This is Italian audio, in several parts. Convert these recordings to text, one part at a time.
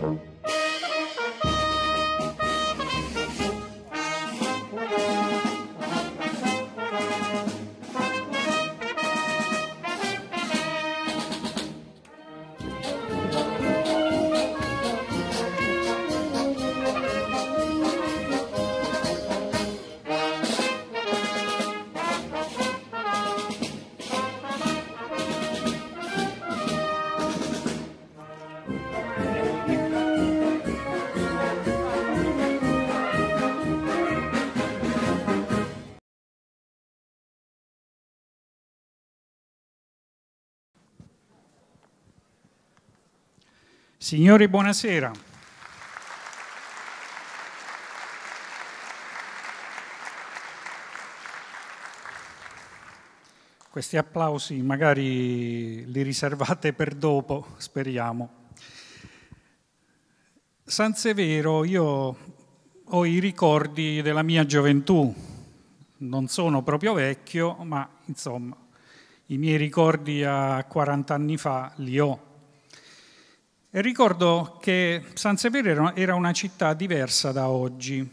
Thank you. Signori, buonasera. Questi applausi magari li riservate per dopo, speriamo. San Severo, io ho i ricordi della mia gioventù, non sono proprio vecchio, ma insomma i miei ricordi a 40 anni fa li ho e ricordo che San Severo era una città diversa da oggi.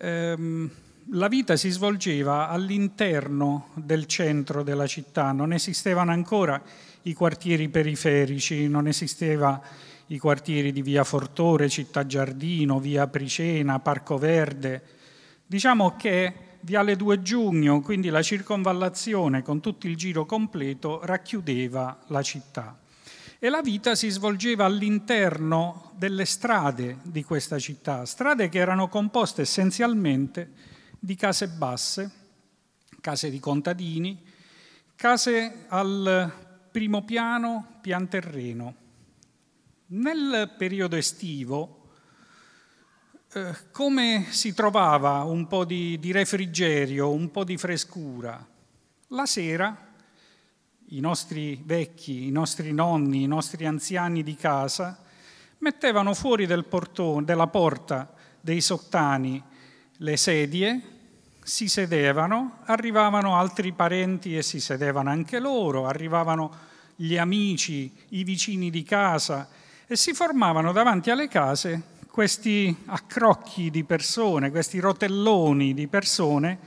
Ehm, la vita si svolgeva all'interno del centro della città, non esistevano ancora i quartieri periferici, non esistevano i quartieri di Via Fortore, Città Giardino, Via Pricena, Parco Verde. Diciamo che Viale 2 Giugno, quindi la circonvallazione con tutto il giro completo, racchiudeva la città e la vita si svolgeva all'interno delle strade di questa città, strade che erano composte essenzialmente di case basse, case di contadini, case al primo piano, pian terreno. Nel periodo estivo, eh, come si trovava un po' di, di refrigerio, un po' di frescura? La sera i nostri vecchi, i nostri nonni, i nostri anziani di casa, mettevano fuori del portone, della porta dei sottani le sedie, si sedevano, arrivavano altri parenti e si sedevano anche loro, arrivavano gli amici, i vicini di casa e si formavano davanti alle case questi accrocchi di persone, questi rotelloni di persone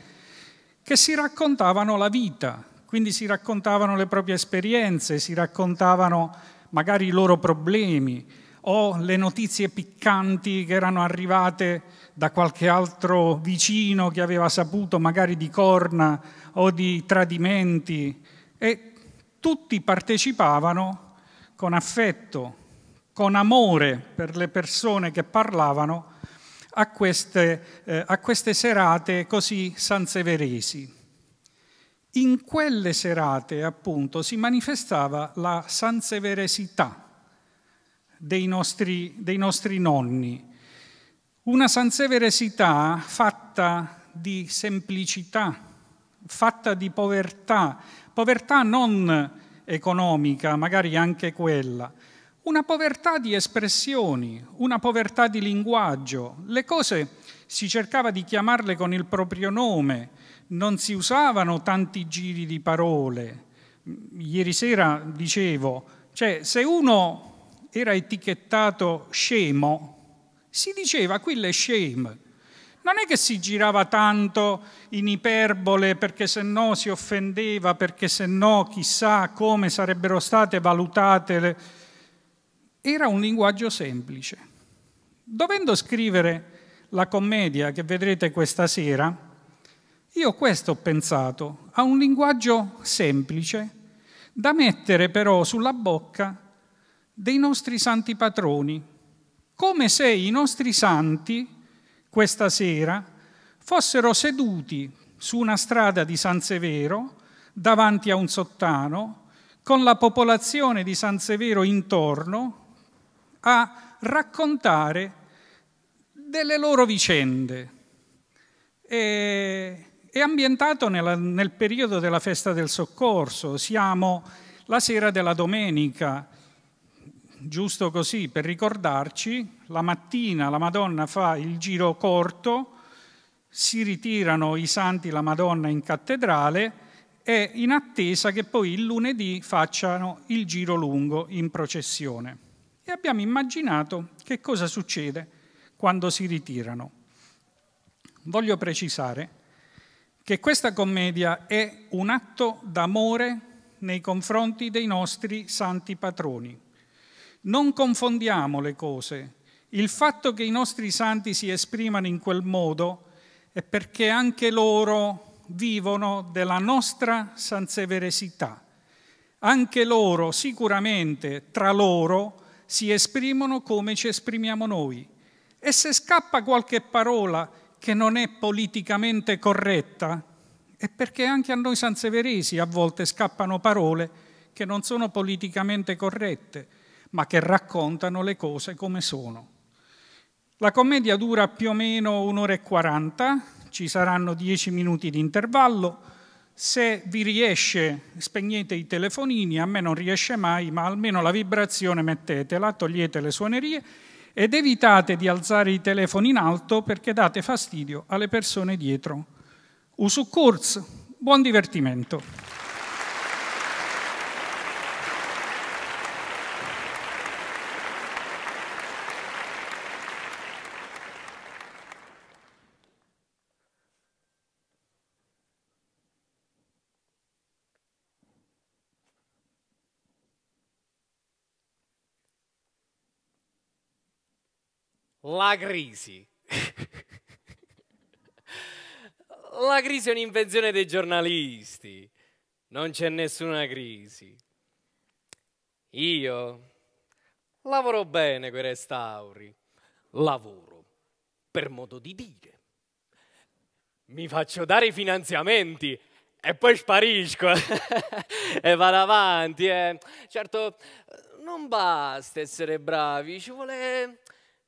che si raccontavano la vita, quindi si raccontavano le proprie esperienze, si raccontavano magari i loro problemi o le notizie piccanti che erano arrivate da qualche altro vicino che aveva saputo magari di corna o di tradimenti e tutti partecipavano con affetto, con amore per le persone che parlavano a queste, eh, a queste serate così sanseveresi. In quelle serate, appunto, si manifestava la sanseveresità dei nostri, dei nostri nonni, una sanseveresità fatta di semplicità, fatta di povertà, povertà non economica, magari anche quella, una povertà di espressioni, una povertà di linguaggio. Le cose si cercava di chiamarle con il proprio nome, non si usavano tanti giri di parole. Ieri sera dicevo, cioè se uno era etichettato scemo, si diceva quello è scemo. Non è che si girava tanto in iperbole perché se no si offendeva, perché se no chissà come sarebbero state valutate. Le... Era un linguaggio semplice. Dovendo scrivere la commedia che vedrete questa sera, io questo ho pensato, a un linguaggio semplice, da mettere però sulla bocca dei nostri santi patroni, come se i nostri santi questa sera fossero seduti su una strada di San Severo davanti a un sottano, con la popolazione di San Severo intorno, a raccontare delle loro vicende. E è ambientato nella, nel periodo della festa del soccorso, siamo la sera della domenica, giusto così per ricordarci, la mattina la Madonna fa il giro corto, si ritirano i santi la Madonna in cattedrale e in attesa che poi il lunedì facciano il giro lungo in processione. E abbiamo immaginato che cosa succede quando si ritirano. Voglio precisare che questa commedia è un atto d'amore nei confronti dei nostri santi patroni. Non confondiamo le cose. Il fatto che i nostri santi si esprimano in quel modo è perché anche loro vivono della nostra sanseveresità. Anche loro sicuramente tra loro si esprimono come ci esprimiamo noi. E se scappa qualche parola che non è politicamente corretta è perché anche a noi sanseveresi a volte scappano parole che non sono politicamente corrette, ma che raccontano le cose come sono. La commedia dura più o meno un'ora e quaranta, ci saranno dieci minuti di intervallo. Se vi riesce, spegnete i telefonini, a me non riesce mai, ma almeno la vibrazione mettetela, togliete le suonerie ed evitate di alzare i telefoni in alto perché date fastidio alle persone dietro. Usu Kurz, buon divertimento! la crisi. la crisi è un'invenzione dei giornalisti. Non c'è nessuna crisi. Io lavoro bene con i restauri. Lavoro, per modo di dire. Mi faccio dare i finanziamenti e poi sparisco e vado avanti. Eh. Certo, non basta essere bravi, ci vuole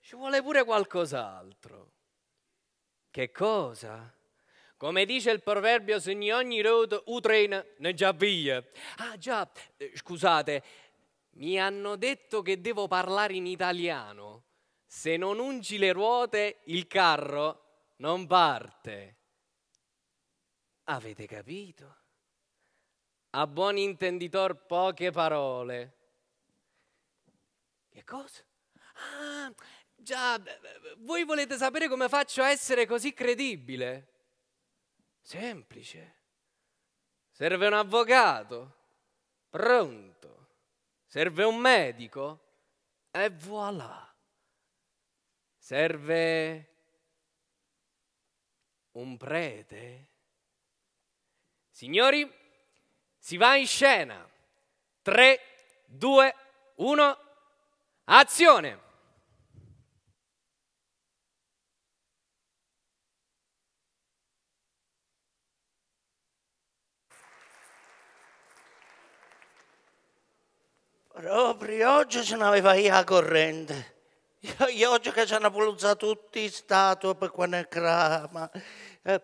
ci vuole pure qualcos'altro. Che cosa? Come dice il proverbio, se ogni road utrena ne già via. Ah già, eh, scusate, mi hanno detto che devo parlare in italiano. Se non ungi le ruote, il carro non parte. Avete capito? A buon intenditor poche parole. Che cosa? Ah, già, voi volete sapere come faccio a essere così credibile? Semplice. Serve un avvocato? Pronto. Serve un medico? E voilà. Serve un prete? Signori, si va in scena. 3, 2, 1, azione! Proprio oggi se ne aveva via corrente. Io, io oggi che ci hanno pulizzato tutti i statue per quando è crama. Eh,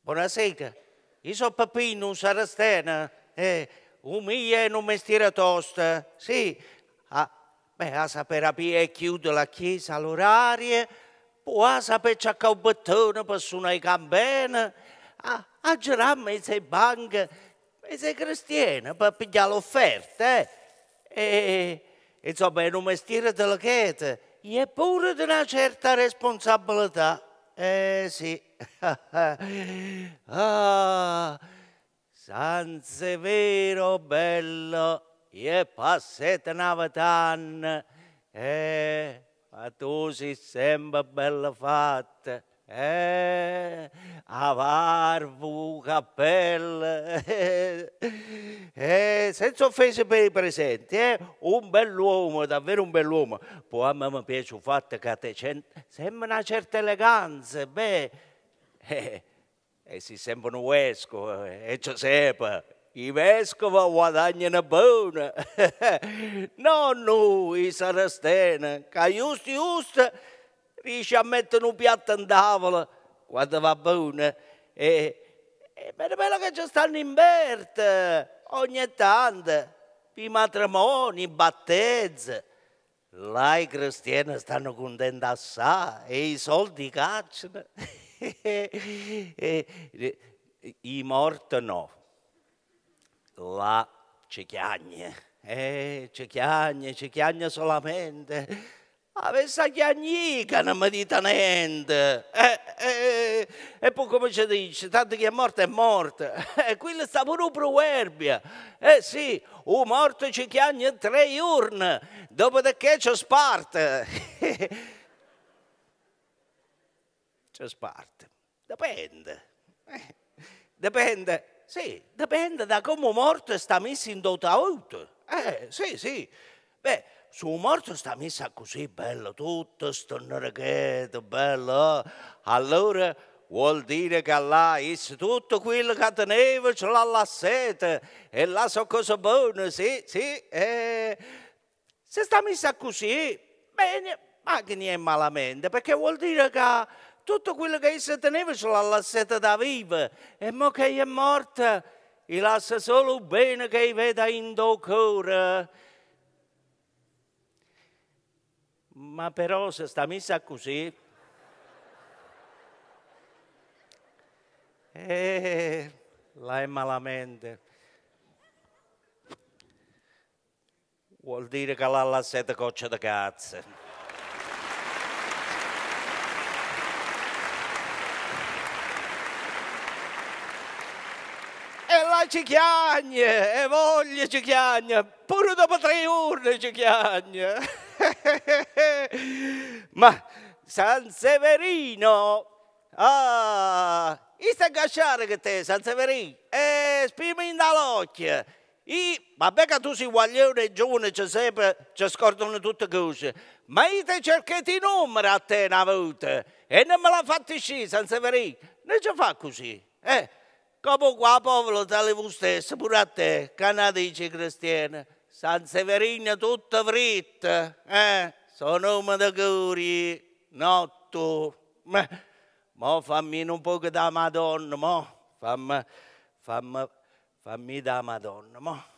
buonasera, io sono Peppino, sarastena, eh, un mia in un mestiere tosta. Sì, a, ah, beh, a sapere e chiude la chiesa all'orario, poi a sapere c'è un bottone per suonare i campane, a, a girarmi se banche, se cristiana per pigliare l'offerta, eh. E, insomma, è un mestiere delicato, e pure di una certa responsabilità. Eh sì. ah, San Severo bello, e passate navatan, eh, ma tu sei sempre bello fatta eh, avarvu, cappella, eh, eh, senza offese per i presenti, eh, un bell'uomo, davvero un bell'uomo. Poi a me mi piace il fatto che te sembra una certa eleganza, beh, eh, eh, si sembra un vescovo, e Giuseppe. I vescovi guadagnano buono, non noi sarastene, che giusto giusto riesce a mettere un piatto in tavola quando va bene. E, e per quello che ci stanno in berta ogni tanto, i matrimoni, i battezzi. Là i cristiani stanno contenti assai e i soldi cacciano. I morti no. Là ci chiagne, eh, ci chiagne, ci chiagne solamente Avessa chiagnica, non mi dite niente. E, eh, e, eh, e poi come ci dice, tanto chi è morto è morto. E qui sta pure un proverbio. Eh sì, un morto ci chiagna tre urne, dopodiché ci sparte. ci sparte. Dipende. Eh, dipende, sì, dipende da come morto sta messo in dota dotato. Eh, sì, sì. Beh, suo morto sta messa così, bello, tutto stornerghetto, bello. Eh? Allora vuol dire che là tutto quello che teneva ce l'ha la sete e là so cose buone, sì, sì. Eh. Se sta messa così, bene, ma che ne è malamente, perché vuol dire che tutto quello che essa teneva ce l'ha la sete da viva e mo che è morta, gli lascia solo bene che veda in tuo cuore. Eh? ma però se sta messa così... Eh, la è malamente. Vuol dire che l'ha la sette coccia di cazzo. E la cicchiagne e voglia cicchiagne, pure dopo tre urne cicchiagne. Ma San Severino, ah, e sta cacciare che te, San Severino, e eh, spimi in dall'occhio. E, vabbè che tu si guaglione e giovane, c'è sempre, ci scordano tutte cose, ma io ti cercato i numeri a te una volta, e non me l'ha fatti sci, San Severino, non ci fa così, eh. Comunque, a povero tale voi stesso, pure a te, canadice cristiana. San Severino tutto fritto, eh? Sono un da curi, notto. Ma, mo fammi un po' da Madonna, mo. Fammi, fammi, fammi da Madonna, mo.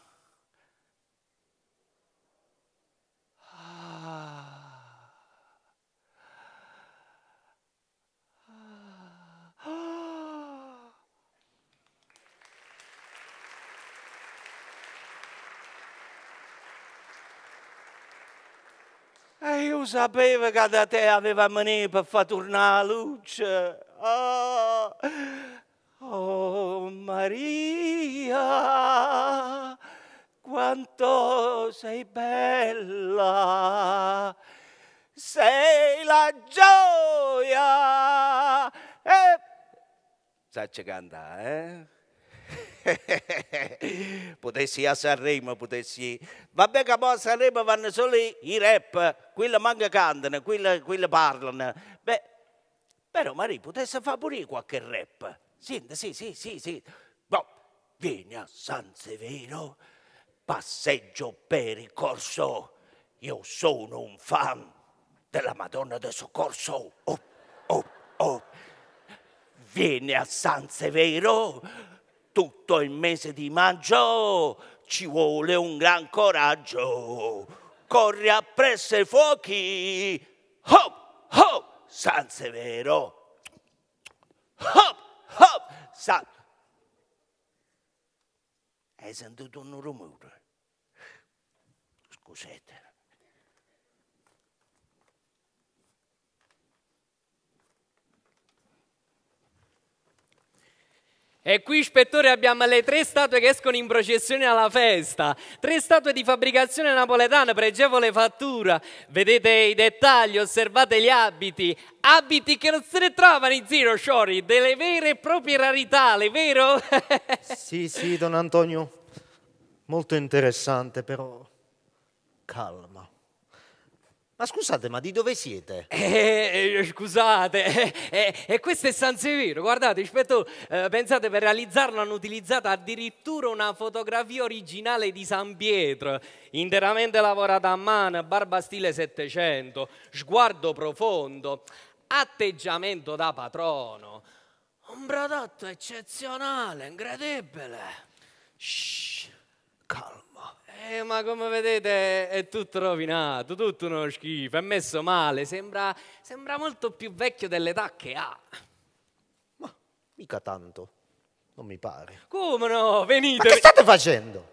E eh, io sapevo che da te aveva mani per far tornare la luce. Oh, oh Maria, quanto sei bella, sei la gioia. E... Eh, che cantare, eh? potessi a Sanremo, potessi... Vabbè capo, a Sanremo vanno solo i rap, quelli manca cantano, quelli, quelli parlano. Beh, però Maria potessi fare pure qualche rap. Sì, sì, sì, sì, sì. No. Vieni a San Severo, passeggio per il corso, io sono un fan della Madonna del Soccorso. Oh, oh, oh. Vieni a San Severo, tutto il mese di maggio ci vuole un gran coraggio. Corri appresso i fuochi, hop, hop, San Severo. Hop, hop, San... Hai sentito un rumore? Scusate. E qui, ispettore, abbiamo le tre statue che escono in processione alla festa. Tre statue di fabbricazione napoletana, pregevole fattura. Vedete i dettagli, osservate gli abiti. Abiti che non se ne trovano in giro, Sciori, delle vere e proprie rarità, vero? sì, sì, don Antonio. Molto interessante, però calma. Ma scusate, ma di dove siete? Eh, eh, eh scusate, eh, eh, eh, questo è San Severo, guardate, rispetto, pensate per realizzarlo hanno utilizzato addirittura una fotografia originale di San Pietro, interamente lavorata a mano, barba stile 700, sguardo profondo, atteggiamento da patrono. Un prodotto eccezionale, incredibile. Shh, calma. Eh, ma come vedete è tutto rovinato, tutto uno schifo, è messo male, sembra, sembra molto più vecchio dell'età che ha. Ma mica tanto, non mi pare. Come no? Venite! Ma che state facendo?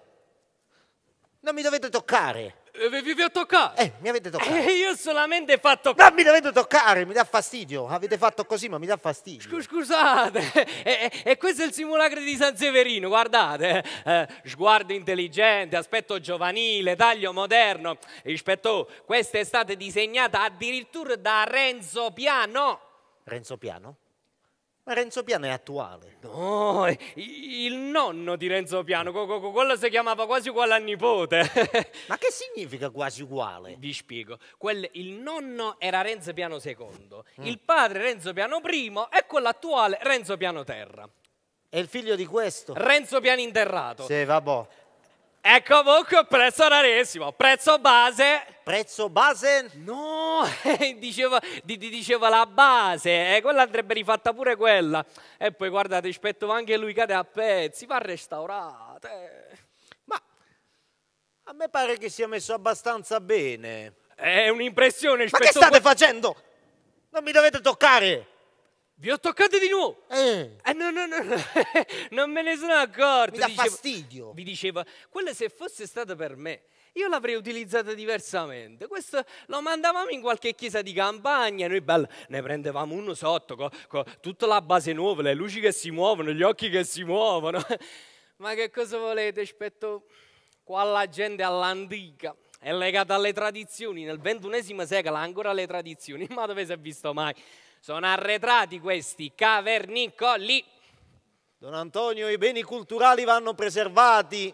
Non mi dovete toccare! Eh, vi, vi ho toccato! Eh, mi avete toccato! Eh, io solamente fatto... Ma mi dovete toccare, mi dà fastidio! Avete fatto così, ma mi dà fastidio! Scu scusate! E, e, questo è il simulacro di San Severino, guardate! Eh, eh sguardo intelligente, aspetto giovanile, taglio moderno. Rispetto, questa è stata disegnata addirittura da Renzo Piano. Renzo Piano? Renzo Piano è attuale. No, il nonno di Renzo Piano, quello si chiamava quasi uguale al nipote. Ma che significa quasi uguale? Vi spiego. Quelle, il nonno era Renzo Piano II, mm. il padre Renzo Piano I e quello attuale Renzo Piano Terra. E il figlio di questo? Renzo Piano Interrato. Sì, vabbè. È ecco, comunque un prezzo rarissimo, prezzo base. Prezzo base? No, eh, diceva, di, di diceva la base, eh, quella andrebbe rifatta pure quella. E poi guardate, rispetto anche lui cade a pezzi, va restaurata. Eh. Ma a me pare che sia messo abbastanza bene. È un'impressione. Ma che state facendo? Non mi dovete toccare! Vi ho toccate di nuovo! Eh. eh no, no, no, no. non me ne sono accorto! Mi dà dicevo, fastidio! Vi diceva, quella se fosse stata per me, io l'avrei utilizzata diversamente. Questo lo mandavamo in qualche chiesa di campagna, noi bello, ne prendevamo uno sotto, con co, tutta la base nuova, le luci che si muovono, gli occhi che si muovono. Ma che cosa volete? Aspetto qua la gente all'antica. È legata alle tradizioni, nel ventunesimo secolo ancora le tradizioni, ma dove si è visto mai? Sono arretrati questi cavernicoli. Don Antonio, i beni culturali vanno preservati,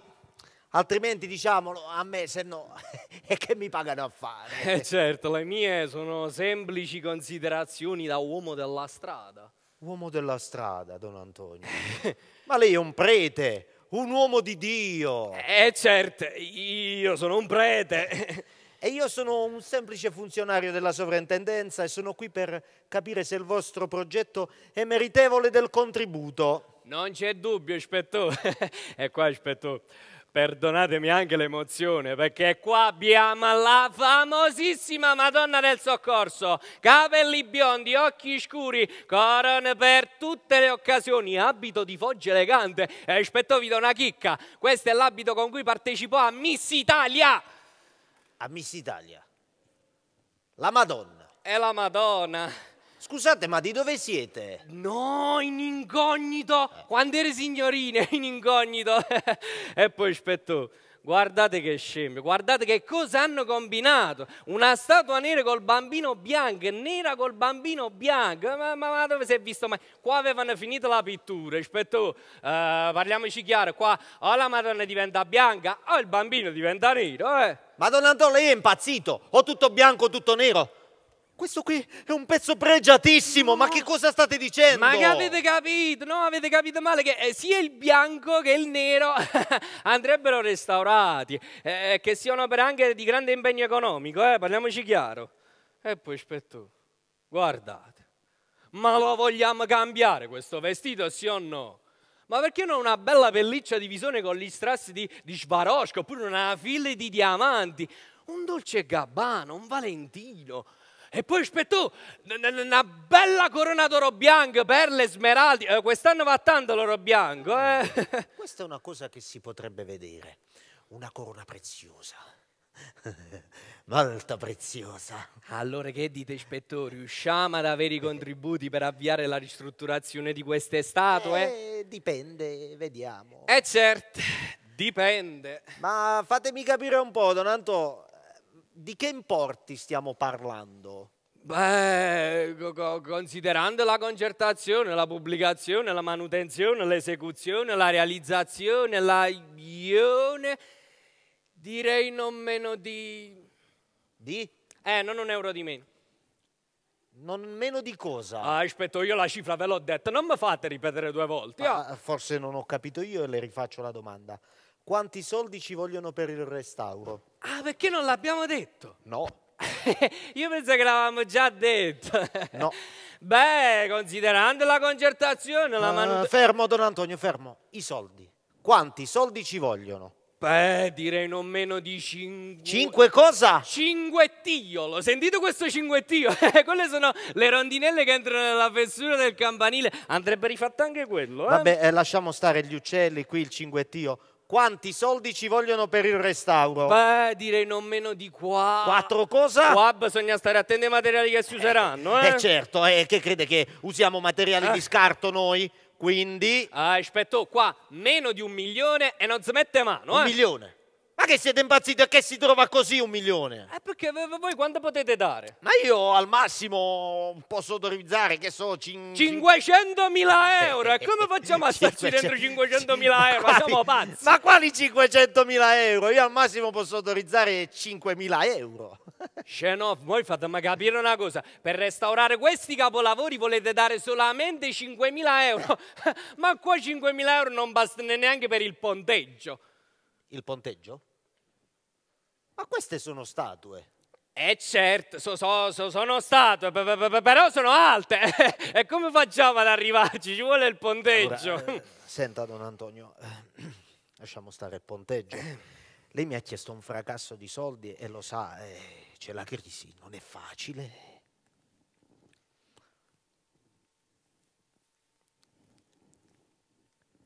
altrimenti diciamolo a me, se no, e che mi pagano a fare? Eh certo, le mie sono semplici considerazioni da uomo della strada. Uomo della strada, Don Antonio. Ma lei è un prete, un uomo di Dio. Eh certo, io sono un prete. E io sono un semplice funzionario della sovrintendenza e sono qui per capire se il vostro progetto è meritevole del contributo. Non c'è dubbio, Spettù. e qua, Spettù, perdonatemi anche l'emozione, perché qua abbiamo la famosissima Madonna del Soccorso, capelli biondi, occhi scuri, corone per tutte le occasioni, abito di foggia elegante e rispetto vi do una chicca, questo è l'abito con cui partecipò a Miss Italia a Miss Italia. La Madonna. È la Madonna. Scusate, ma di dove siete? No, in incognito. Eh. Quando eri signorine, in incognito. e poi aspetto. Guardate che scemi, guardate che cosa hanno combinato. Una statua nera col bambino bianco, nera col bambino bianco. Ma, ma, ma dove si è visto mai? Qua avevano finito la pittura, rispetto, uh, eh, parliamoci chiaro, qua o la Madonna diventa bianca o il bambino diventa nero. Eh. Madonna Antonio, lei è impazzito! O tutto bianco o tutto nero! Questo qui è un pezzo pregiatissimo, no. ma che cosa state dicendo? Ma che avete capito? No, avete capito male che eh, sia il bianco che il nero andrebbero restaurati, eh, eh che sia un'opera anche di grande impegno economico, eh, parliamoci chiaro. E poi aspetto, guardate, ma lo vogliamo cambiare questo vestito sì o no? Ma perché non una bella pelliccia di visone con gli strassi di, di Swarovski, oppure una fila di diamanti? Un dolce gabbano, un Valentino. E poi spettò una bella corona d'oro bianco, perle smeraldi. Eh, quest'anno va tanto l'oro bianco. Eh. Questa è una cosa che si potrebbe vedere. Una corona preziosa. molto preziosa. Allora che dite ispettori, riusciamo ad avere i contributi per avviare la ristrutturazione di queste statue? Eh? eh, dipende, vediamo. Eh certo, dipende. Ma fatemi capire un po', Don Donanto, di che importi stiamo parlando? Beh, considerando la concertazione, la pubblicazione, la manutenzione, l'esecuzione, la realizzazione, la ione, direi non meno di di? Eh, non un euro di meno. Non meno di cosa? Ah, aspetto, io la cifra ve l'ho detta, non mi fate ripetere due volte. Ma, oh. Forse non ho capito io e le rifaccio la domanda. Quanti soldi ci vogliono per il restauro? Ah, perché non l'abbiamo detto? No. io penso che l'avevamo già detto. no. Beh, considerando la concertazione, la eh, manutenzione... fermo, Don Antonio, fermo. I soldi. Quanti soldi ci vogliono? Beh, direi non meno di cinque... Cinque cosa? Cinguettiolo. Sentite questo cinguettio? Eh, quelle sono le rondinelle che entrano nella fessura del campanile. Andrebbe rifatto anche quello, eh? Vabbè, eh, lasciamo stare gli uccelli, qui il cinguettio. Quanti soldi ci vogliono per il restauro? Beh, direi non meno di qua. Quattro cosa? Qua bisogna stare attenti ai materiali che si eh, useranno, eh? Eh certo, eh, che crede che usiamo materiali eh. di scarto noi? Quindi? Ah, aspetto, qua meno di un milione e non si mette mano, Un eh. milione? Ma che siete impazziti? A che si trova così un milione? Eh, perché voi quanto potete dare? Ma io al massimo posso autorizzare, che so, cin... 500.000 euro! E come facciamo a starci dentro 500.000 euro? Ma siamo pazzi! Ma quali 500.000 euro? Io al massimo posso autorizzare 5.000 euro. Scenov, voi fatemi capire una cosa, per restaurare questi capolavori volete dare solamente 5.000 euro, ma qua 5.000 euro non bastano neanche per il ponteggio. Il ponteggio? Ma queste sono statue. Eh certo, so, so, so, sono statue, però sono alte. e come facciamo ad arrivarci? Ci vuole il ponteggio. Allora, eh, senta Don Antonio, eh, lasciamo stare il ponteggio. Lei mi ha chiesto un fracasso di soldi e lo sa... Eh c'è la crisi, non è facile.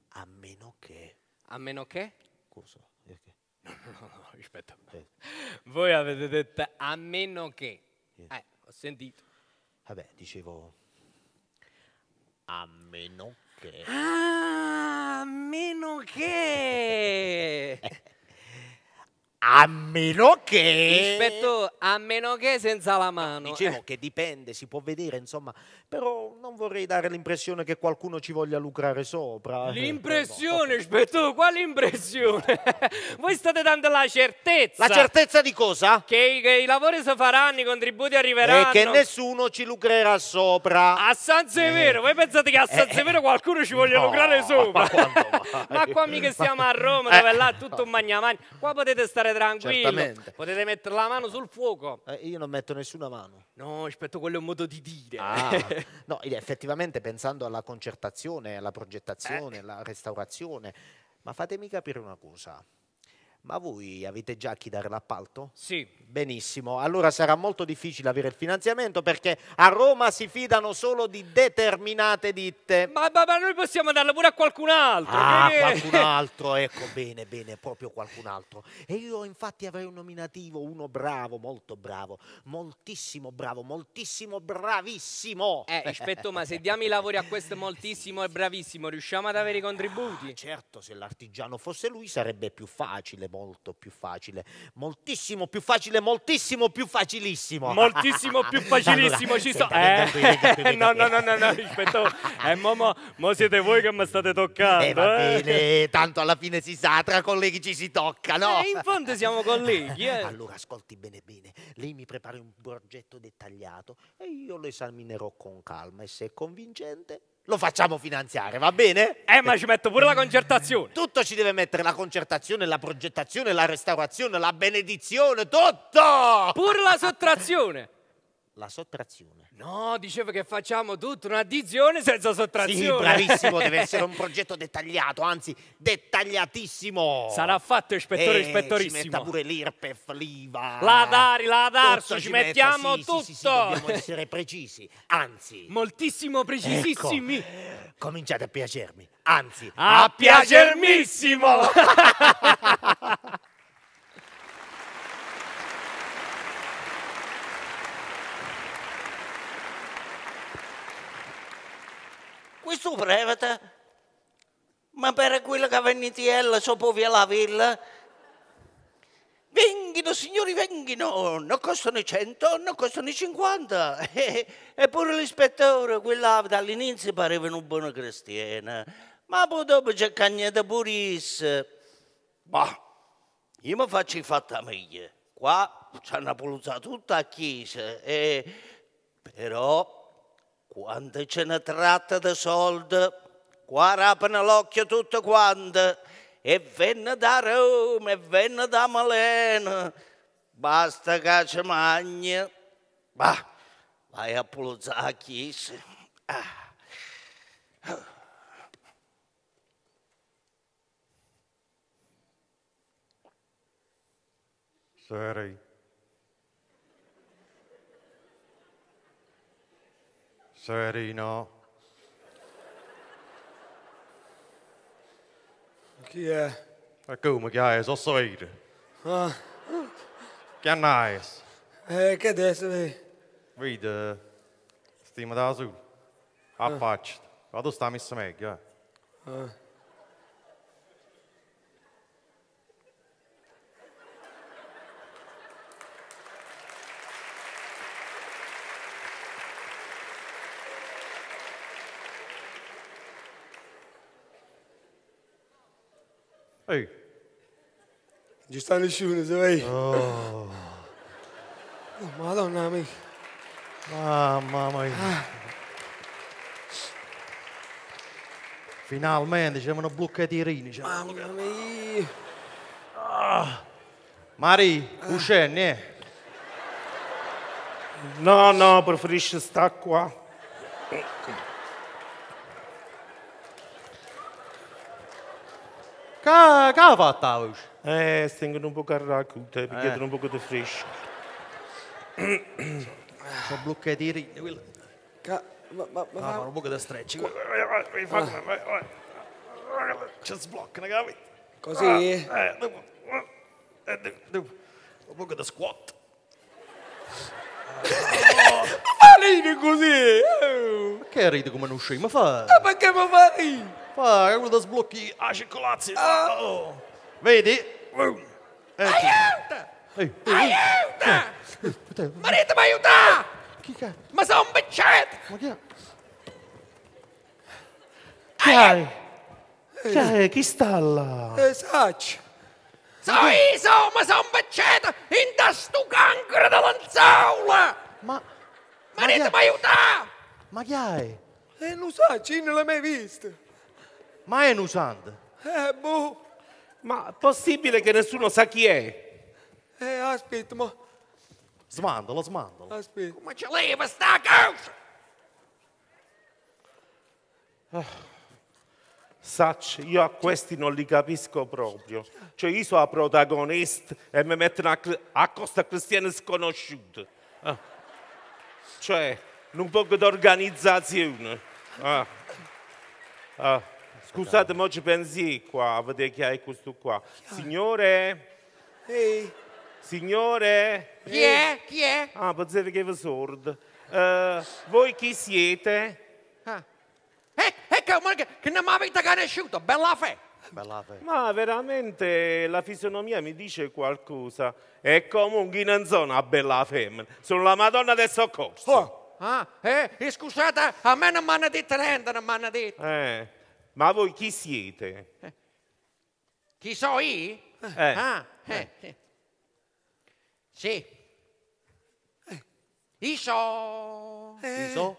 A meno che... A meno che? Corso, perché? Eh, no, no, no, no aspetta. Eh. Voi avete detto a meno che. Eh, eh ho sentito. Vabbè, dicevo... A meno che... Ah, a meno che... A meno che... Rispetto a meno che senza la mano. Dicevo eh. che dipende, si può vedere, insomma. Però non vorrei dare l'impressione che qualcuno ci voglia lucrare sopra. Eh. L'impressione, rispetto, no. quale impressione? Voi state dando la certezza. La certezza di cosa? Che, che i lavori si faranno, i contributi arriveranno. E che nessuno ci lucrerà sopra. A San Severo, eh. voi pensate che a San eh. Severo qualcuno ci voglia no, lucrare sopra? Ma, ma qua mica stiamo a Roma, dove là tutto un magnamagno. Qua potete stare stare tranquillo. Certamente. Potete mettere la mano sul fuoco. Eh, io non metto nessuna mano. No, aspetto quello è un modo di dire. Ah. no, effettivamente pensando alla concertazione, alla progettazione, eh. alla restaurazione, ma fatemi capire una cosa. Ma voi avete già a chi dare l'appalto? Sì. Benissimo, allora sarà molto difficile avere il finanziamento perché a Roma si fidano solo di determinate ditte. Ma, ma, ma noi possiamo darlo pure a qualcun altro. Ah, che... qualcun altro, ecco, bene, bene, proprio qualcun altro. E io infatti avrei un nominativo, uno bravo, molto bravo, moltissimo bravo, moltissimo bravissimo. Eh, rispetto, ma se diamo i lavori a questo moltissimo e bravissimo, riusciamo ad avere i contributi? Ah, certo, se l'artigiano fosse lui sarebbe più facile molto più facile. Moltissimo più facile, moltissimo più facilissimo. Moltissimo più facilissimo, ci sto. Eh, no, no, no, no, no, aspetta. Eh, mo, mo, siete voi che mi state toccando. Eh, va eh. tanto alla fine si sa, tra colleghi ci si tocca, no? Eh, in fondo siamo colleghi, eh. Allora, ascolti bene bene. Lei mi prepara un progetto dettagliato e io lo esaminerò con calma e se è convincente lo facciamo finanziare, va bene? Eh, ma ci metto pure la concertazione. Tutto ci deve mettere la concertazione, la progettazione, la restaurazione, la benedizione, tutto! Pur la sottrazione la sottrazione. No, dicevo che facciamo tutta un'addizione senza sottrazione. Sì, bravissimo, deve essere un progetto dettagliato, anzi dettagliatissimo. Sarà fatto ispettore eh, ispettorissimo. Ci metta pure l'IRPEF, l'IVA. La Dari, la Darso, ci, ci mettiamo sì, tutto. Sì, sì, dobbiamo essere precisi, anzi. Moltissimo precisissimi. Ecco, cominciate a piacermi, anzi. A, a piacermissimo. questo prevete, ma per quello che venite ella sopra via la villa, vengono signori, vengono, non costano 100, non costano 50. Eppure l'ispettore, quella dall'inizio pareva un buono cristiano, ma poi dopo c'è cagnata puris. Bah, io mi faccio fatta meglio. Qua ci hanno pulizzato tutta la chiesa, e... Eh. però quando ce ne tratta di soldi, qua rapano l'occhio tutto quanto, e venne da Roma, e venne da Malena, basta che ci magni, bah, vai a pulizzare a Ah. Sorry. Serino. Yeah. Hvad que é jeg er så é Kan nice. Hey, que é så vi? vida estima da azul. Apache. Vado sta missa meglio. Hey. Just stanno uscendo, vai. Oh. oh. Madonna mia. Mamma mia. Ah. Finalmente c'è una bloccatierina. Mamma mia. Ah. Mari, ah. uscene. Eh? No, no, preferisci stare qua. Ecco. Ca, ca fatta oggi? Eh, stringono un po' carracuta, mi chiedono un po' di fresco. Sono blocchettini, quello. Ca, ma, ma, ma, ah, ma un po' di stretch. Ah. Ci sbloccano, capito? Così? Ah, eh, dopo, eh, dopo, dopo, un po' di squat. Ma ridi così? Perché ridi come non uscì? Ma fa? Eh, ma perché mi fa ridere? Poi, quello da sblocchi a circolarsi. Oh. Ah. Oh. Vedi? Ecco. Aiuta! Ehi, ehi, Aiuta! Eh. Marito, mi aiuta! Chi ca... Ma sono un beccetto! Ma chi è? Chi hai? Chi è? Chi sta là? Eh, sacci. Sono io, ma sono un beccetto! In da sto cancro dell'anzaula! Ma... Marito, mi aiuta! Ma chi è? Eh, lo sacci, io non l'hai mai visto. Ma è un usante. Eh, boh. Ma possibile che nessuno sa chi è? Eh, aspetta, ma... Smandalo, smandalo. Aspetta. Ma ce leva sta cosa? Ah. Sacci, io a questi non li capisco proprio. Cioè, io sono protagonista e mi mettono a, a costa cristiane sconosciute. Ah. Cioè, un po' di organizzazione. Ah. Ah. Scusate, ma oggi pensi qua, a vedere chi è questo qua. Signore? Ehi? Signore? Chi è? Chi è? Ah, pensavo che è sordo. Uh, voi chi siete? Ah. Eh, ecco, ma che, che non mi avete conosciuto, bella fe. Bella fe. Ma veramente la fisionomia mi dice qualcosa. E comunque non sono una bella femmina, sono la Madonna del Soccorso. Oh. Ah, eh, scusate, a me non mi hanno detto niente, non mi hanno detto. Eh. Ma voi chi siete? Chi so io? Eh. Ah, eh. eh. Sì. Eh. Io so. Eh. Io so.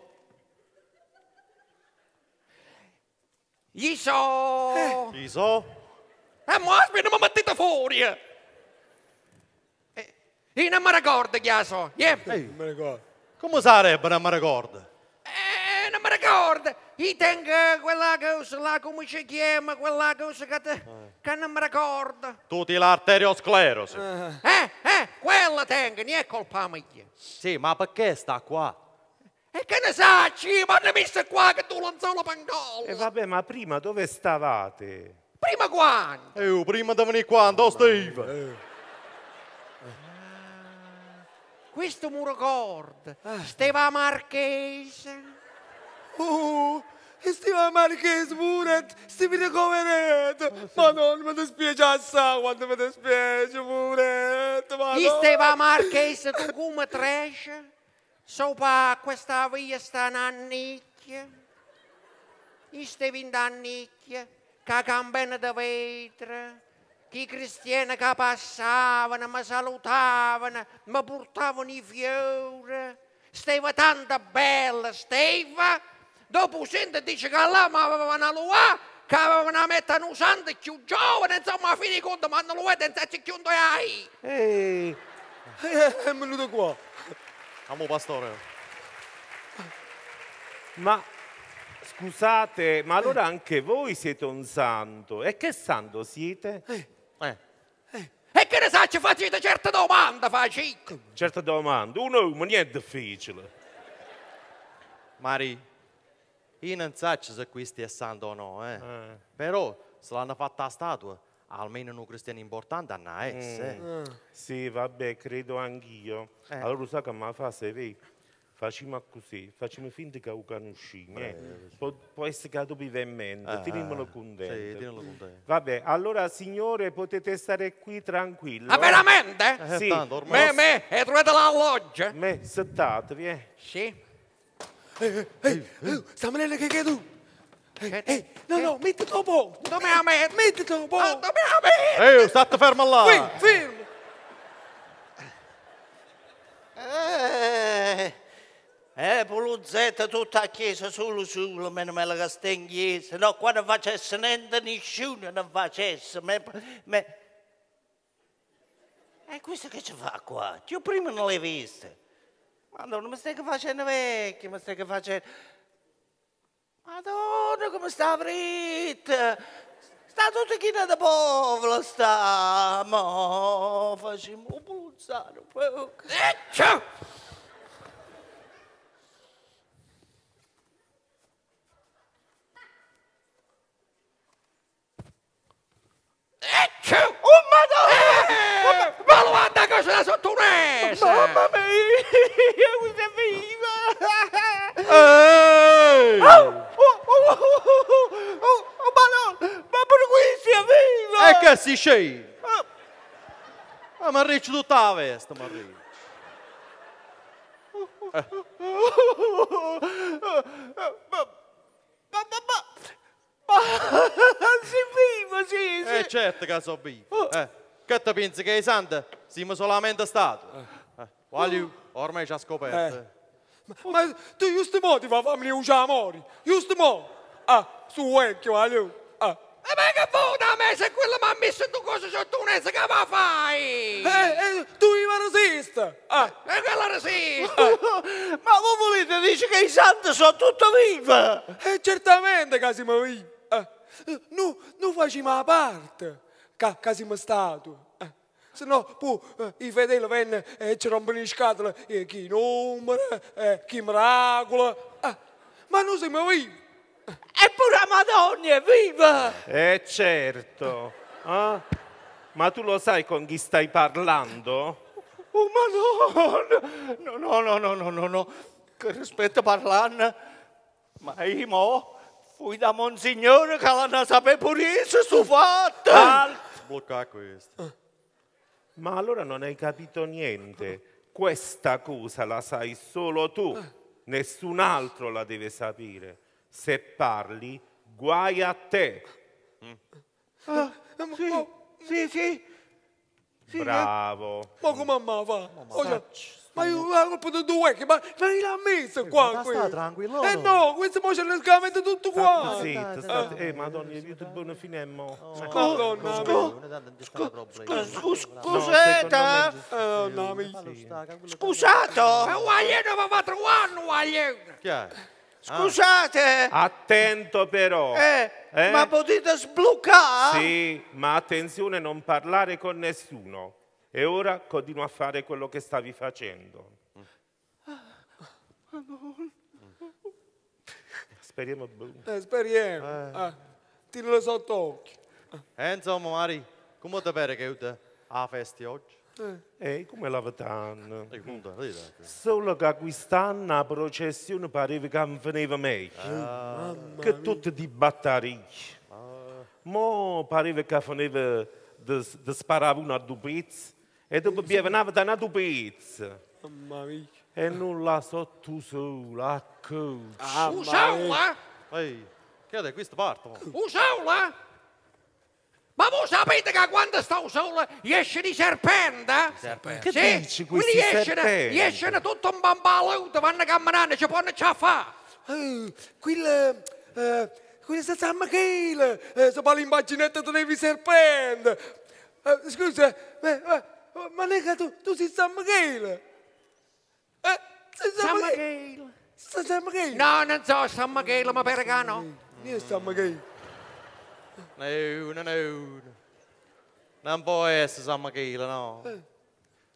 Io so. Eh. Io so. Eh, ma aspetta, mi mettete fuori. Eh. eh. Io non mi ricordo chi so. Yeah. Eh, non mi ricordo. Come sarebbe non mi ricordo? Eh, non mi ricordo io tengo quella cosa là, come si chiama, quella cosa che, te, eh. che non mi ricordo. Tutti l'arteriosclerosi. Eh, eh, eh, quella tengo, non è colpa mia. Sì, ma perché sta qua? E che ne sai, ma ne messa qua che tu non sono pangola. E eh, vabbè, ma prima dove stavate? Prima quando? Io, eh, oh, prima di venire qua, andò Steve. Eh. Questo muro ricorda, ah. Steva Marchese. Uh, Stima Marquez Muret, si de ricoverete. Madonna, mi dispiace assai quando mi dispiace Muret. Stima Marquez, tu come tresce? Sopra questa via sta nannicchia. Iste vindannicchia, che campena di vetro. Chi cristiani che passavano, mi salutavano, mi portavano i fiori. Steva tanta bella, Steva. dopo sente dice che là mi avevano lua che avevano messo un santo più giovane, insomma, a fine di conto non hanno luato senza chiunto ai. Ehi, è venuto qua. Amo pastore. Ma scusate, ma allora anche voi siete un santo. E che santo siete? Eh. Eh. eh. E che ne sa, ci facete certe domande, faccico. Certe domande? Uno è niente difficile. Mari, io non so se questo è santo o no, eh. Eh. però se l'hanno fatta a statua, almeno un cristiano importante non è. Mm. Eh. Sì, vabbè, credo anch'io. Eh. Allora sa che mi fa se serei. Facciamo così, facciamo finta che lo conosciamo. Eh, eh? Pu può essere che tu dopo in mente, ah, teniamolo contento. Sì, Vabbè, allora signore potete stare qui tranquilli. Ah, veramente? Sì. Tanto, me, me, e trovate l'alloggio? Me, settatevi, eh. Sì. Ehi, ehi, ehi, stamattina che che tu? Ehi, no, no, metti tu po'. Dove me? Metti tu po'. Ah, dove me? Ehi, state fermo là. Qui, fermo. Eh, eh, puluzetta tutta la chiesa, solo solo, meno male la sta in chiesa. No, qua non facesse niente, nessuno non facesse. Me, me... E questo che ci fa qua? Io prima non l'hai visto. Madonna, mi stai facendo vecchio, mi stai facendo... Madonna, come sta fritta! Sta tutto chino da povero, sta... Ma facciamo puzzare un po'... Eh, Maluada que eu já sou turessa! Mamma mia! Eu já viva! O balão! Ma perguícia viva! É que assim cheio! Ah, ma do tavesta, ma ricci! Ma si vivo, sì, sì. Eh certo che sono vivo. Oh. Eh, che ti pensi che i santi siamo solamente stati? Eh, voglio, ormai ci ha scoperto. Eh. eh. Ma, ma tu giusto mo ti fa fammi usare amore? giusto mo. Ah, su vecchio, voglio. Ah, ah. E ma che vuoi da me se quella mi ha messo in cosa cose sotto un che va fai? Eh, eh, tu mi resisti. Ah. E quello resiste. ma voi volete dire che i santi sono tutti vivi? Eh, certamente che siamo vivi non, eh, non facciamo la parte che, siamo stati. Eh, se eh, no, poi i fedeli vengono e ci rompono le scatole, eh, chi numero, eh, chi miracolo. Ma noi siamo vivi. Eppure la Madonna è viva! Eh certo. Ma tu lo sai con chi stai parlando? Oh, Madonna! no! No, no, no, no, no, Che rispetto parlando, ma io mo'. Fui da Monsignore che la non sapeva pure io sto fatto. Al... questo. Ma allora non hai capito niente. Questa cosa la sai solo tu. Nessun altro la deve sapere. Se parli, guai a te. Mm. Ah, sì, ma, sì, sì, sì. Eh. Bravo. Ma come mamma fa? Mamma. Ma io non ho potuto work, ma, non l'ha messo qua. Ma sta tranquillo. Eh no, questo mo ce ne scavate tutto qua. Zitto, state, eh madonna, io ti buono Scusa, finiamo. Scusate. Eh, scusate. Ma guagliano va a trovare, guagliano. Chiaro. Scusate! Attento però! Eh, eh? Ma potete sbloccare? Sì, ma attenzione, non parlare con nessuno. E ora continua a fare quello che stavi facendo. Ah, speriamo. Eh, speriamo. Eh. Ah, tiralo sotto occhio. Eh, insomma, Mari, come ti pare che è a festi oggi? E eh. eh, come la eh, vedono? Solo che quest'anno la processione pareva che veniva meglio. Ah, che tutti di batterie. Ah. Mo pareva che veniva di sparare una a due pezzi e dopo bevi, n da una tu pizza. Mamma mia. E non la so tu sola, a cuccia. Ah, Usaula? Eh? Ehi, che da questo parto? Usaula? Eh? Ma voi sapete che quando sta sola esce di serpente? Serpente? Che sì, dici questi serpenti? Esce tutto un bambaluto, vanno a camminare, ci a fare. Uh, quel... Uh, eh, quello sta San Michele, eh, se fa l'immaginetta bacinetta tenevi serpente. Uh, scusa, ma... Oh, ma nega tu, tu sei San Michele? Eh, sei San, San Michele. Michele. San Michele? No, non so San Michele, ma per che no? Io sono San Michele. No, no, no. Non può essere San Michele, no. Eh.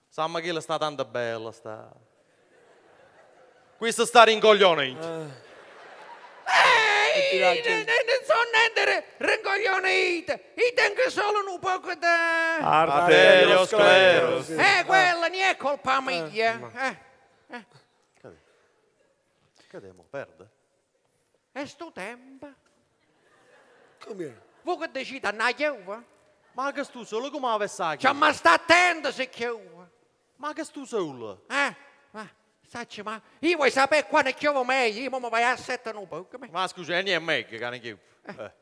San Michele sta tanto bella, sta. Qui sta rincoglionito. Eh. Ehi, non, non sono niente rincoglionito. Io tengo solo un poco da... Arteriosclerosi. Eh, quella non è colpa mia. Eh. Eh. Cadê? Eh. Cadê, mo? Perde? E sto tempo. Come? Vuoi che a una chiuva? Ma che tu solo come la vessacchia? Cioè, ma sta attento se chiuva. Ma che sto solo? Eh, ma... Sacci, ma io vuoi sapere quando chiovo meglio, io mi vai a sette un po'. Ma scusa, non è meglio che ne chiovo. Eh. eh.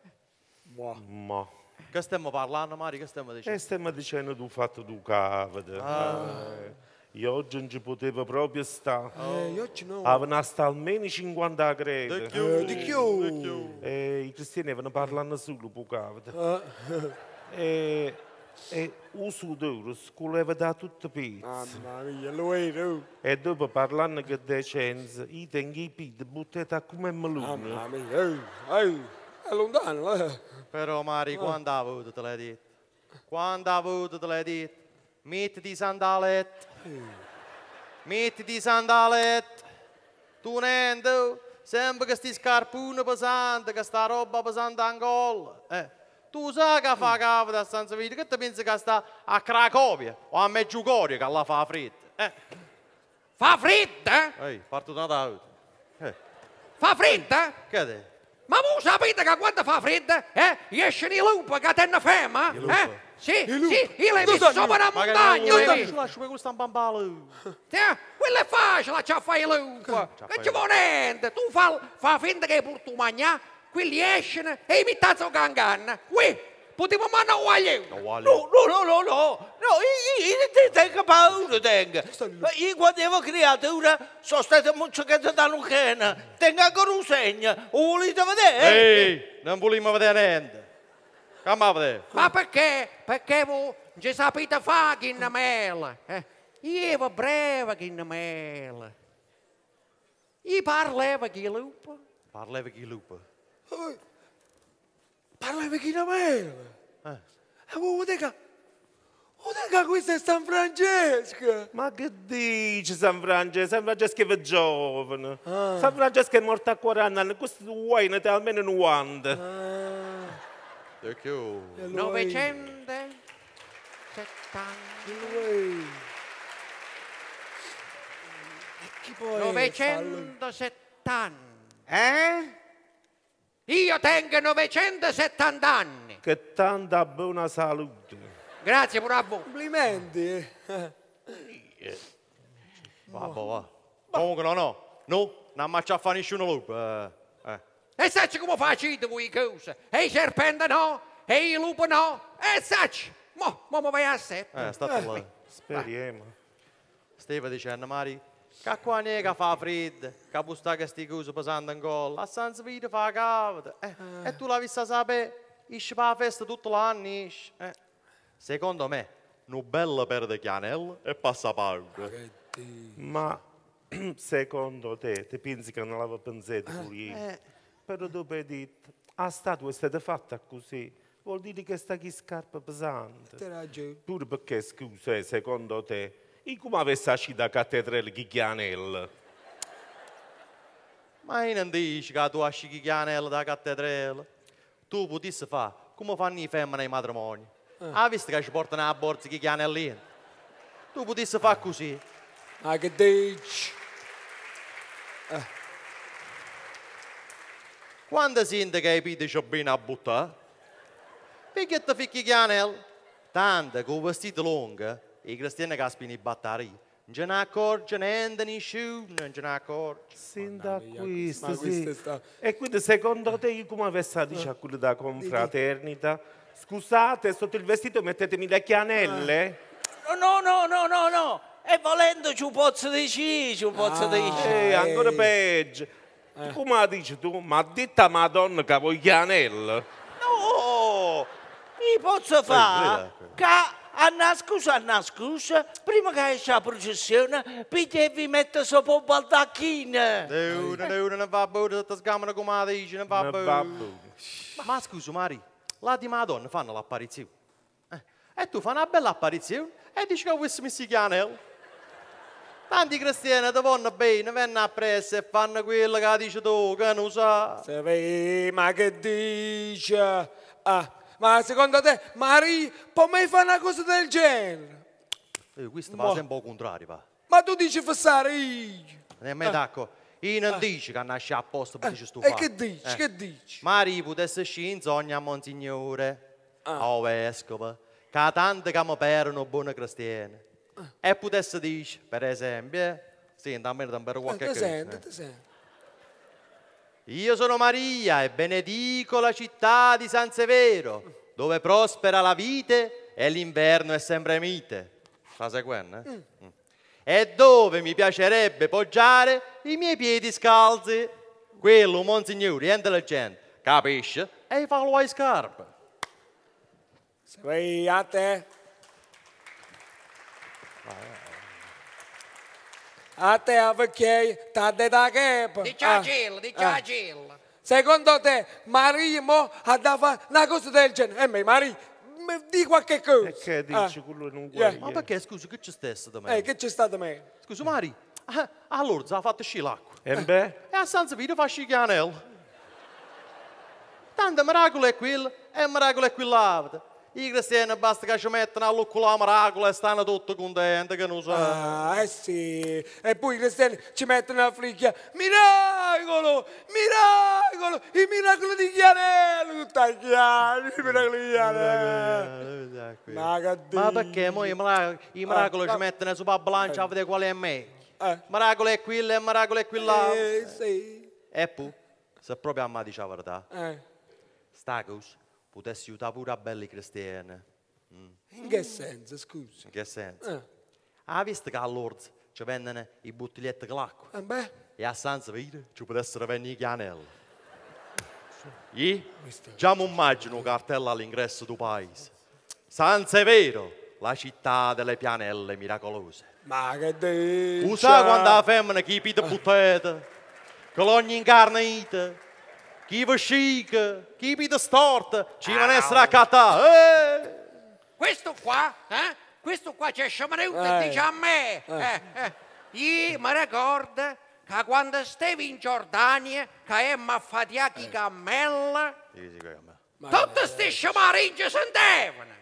Ma... ma. Că stiamo parlando, Mari? Che stiamo dicendo? E stiamo dicendo tu fatto tu cavate. Ah. Eh, io oggi non ci potevo proprio stare. Eh, oggi no. Avevano stato almeno 50 greci. Di più. Eh, di più. Eh, I cristiani ne parlano solo, pucavate. Eh. E uso d'oro sculeva da tutte pizze. Mamma mia, lo era. E dopo parlando che decenza, i tenghi buttati come melone. Mamma mia, ehi, ehi. È lontano, eh. Però Mari, quando ah. ha avuto te l'hai detto? Quando ha avuto te l'hai detto? Mettiti sandalet. di sandalet. Tu nendo. Sembra che sti scarpone pesante, che sta roba pesante angol. Eh. Tu sai che fa mm. capo da stanza vita, che ti pensi che sta a Cracovia o a Meggiugorio che la fa fritta? Eh. Fa fritta? Eh? Ehi, parto da Eh. Fa fritta? Eh? Che te? Ma voi sapete che quando fa freddo, eh, esce il lupo che te ne ferma, eh? Sì, sì, io l'ho visto sopra la montagna. Non ti lascio questo un bambalo. Eh, quello è facile, c'ha fai il lupo. Che ci vuole niente. Tu fa, fa finta che porti mangiare, quelli escono e imitano cancan. Qui, Puti mama na wale. Não wale. Não, não, não, não! Não, No, i, i, i te tenga pa uru tenga. I guadevo creatura, so state mucho che te danno cena. Tenga con un segno. O Não, não Ehi, non volevamo vedere niente. Come a vedere? Ma perché? Perché voi non sapete fare chi na mela. Eh? Io breve E parleva chi Parleva chi Parleva chi na mela. Eh, oh, dica, oh, dica, questo è San Francesco. Ma che dici San Francesco? San Francesco è giovane. Ah. San Francesco è morto a 40 anni, questo uomo è almeno 90. Ah. Thank you. 970. Chi poi 970 Eh? Io tengo 970 anni che tanta buona salute. Grazie bravo. Complimenti. Eh. Vabbè, va. Comunque no, no. No, non maccia a fare nessuno lupo. Eh. Eh. E sacci come facite voi cose? E i serpenti no? E i lupo no? E sacci? Mo, mo, mo vai a seppe. Eh, state eh. là. Speriamo. Steva dicendo, Mari, che qua nega fa freddo, che busta che sti cose pesante in gol, a San Svito fa cavolo. E tu la vista sapere? esce per la festa tutto l'anno, esce. Eh. Secondo me, un bel per perde chianel e passa pago. Ah, Ma secondo te, ti pensi che non l'avevo pensato lì? Ah, eh. Però dopo hai detto, a statua è stata fatta così vuol dire che sta chi scarpa pesante. Pur perché, scusa, eh, secondo te, in come avessi uscito da cattedrale Ghiglianel? Ma io non dici che tu asci Ghiglianel da cattedrale tu potessi fare come fanno i femmine ai matrimoni. Eh. Ah, visto che ci portano a borsa che chiamano lì. Tu potessi fare così. Ah, che dici? Eh. Quando senti che i piti c'ho bene a buttare? Perché ti fichi chianel? Tanto con il vestito lungo, i cristiani caspini i battari. Genacor, Genendeni, Shun, Genacor. Sin da questo, Ma sì. Questo sta... E quindi secondo te come avessi vestati c'è quello da ah, confraternita? Scusate, sotto il vestito mettetemi le chianelle? Ah. No, no, no, no, no. E volendo ci un pozzo di ci, ci un pozzo di ah, ci. Eh, ancora eh. peggio. Eh. Come dici tu? Ma ditta Madonna che vuoi chianelle? No! Mi posso fare? Eh, a a Annascus, prima che esce la processione, Pitevi mette sopra un baldacchino. Deuna, deuna, non va buona, sotto sgamano come la dice, non va bene. Ma scusa, Mari, la di Madonna fanno l'apparizione. Eh, e tu fai una bella apparizione e dici che questo mi si messicano Tanti cristiani ti vanno bene, vengono appresso e fanno quello che dici tu, che non sa. So. Se vedi, ma che dici? Ah ma secondo te, Mari, può mai fare una cosa del genere? Eh, questo ma... va sempre al contrario, va. Ma tu dici fissare io. Nemmeno ah. d'accordo. Io non ah. dici che nasce apposta per eh, ah. stufare. E che dici, eh. che dici? Mari potesse scendere in sogno a Monsignore, ah. ah o oh, Vescovo, che tanto che mi perdono buone cristiane. Ah. E potesse dire, per esempio, eh, sì, da me da un bel qualche cosa. Ti sento, ti sento. Io sono Maria e benedico la città di San Severo, dove prospera la vite e l'inverno è sempre mite. La seguente, eh? Mm. mm. E dove mi piacerebbe poggiare i miei piedi scalzi. Quello, monsignore, è intelligente, capisce? E fa lo ai scarpe. Svegliate. A te avvecchiai, tante da capo. Di ciacilla, ah, di ah. ciacilla. Secondo te, Marimo ha da fare una cosa del genere? E eh, me, Marimo di qualche cosa. E che dici, ah. quello non guarda. Yeah. Ma perché, scusa, che c'è stesso da me? Eh, che c'è stato da me? Scusa, Mari, ah, allora, allora, ha fatto sci l'acqua. E beh? E a San Zavito fa sci canello. Tanto miracolo è quello, e miracolo è quell'altro. Igrasiena basta che ci mettono a con la maragola e stanno tutti contenti che non so. Ah, eh sì. E poi Igrasiena ci mettono a fricchia. Miracolo! Miracolo! Il miracolo di Chiarello! Tutta chiaro, il miracolo di Chiarello! Ma, Ma perché mo i miracoli ah, ci mettono sulla bilancia eh. a vedere qual è meglio? Eh. Miracolo è qui, il miracolo è qui là. Eh, sì. E poi, se proprio a me dice la verità, eh. Stacus potessi aiutare pure a belli cristiani. Mm. In che senso, scusa? In che senso? Eh. Ah, visto che all'Orz ci vendono i bottiglietti con l'acqua? Eh beh. E a San Severo ci potessero venire i chianelli. Io già mi immagino un cartello all'ingresso del paese. San Severo, la città delle pianelle miracolose. Ma che dici? Usa quando la femmina chi pita buttete, che l'ogni incarnita, chi va chic, chi vede stort, ci ah, va essere a catà. Eh. Questo qua, eh? Questo qua c'è sciamareuto eh. e dice a me. Eh. Eh, eh. Io mi ricordo che quando stavi in Giordania, che è maffatia chi cammella, tutte queste sciamaringe sentivano.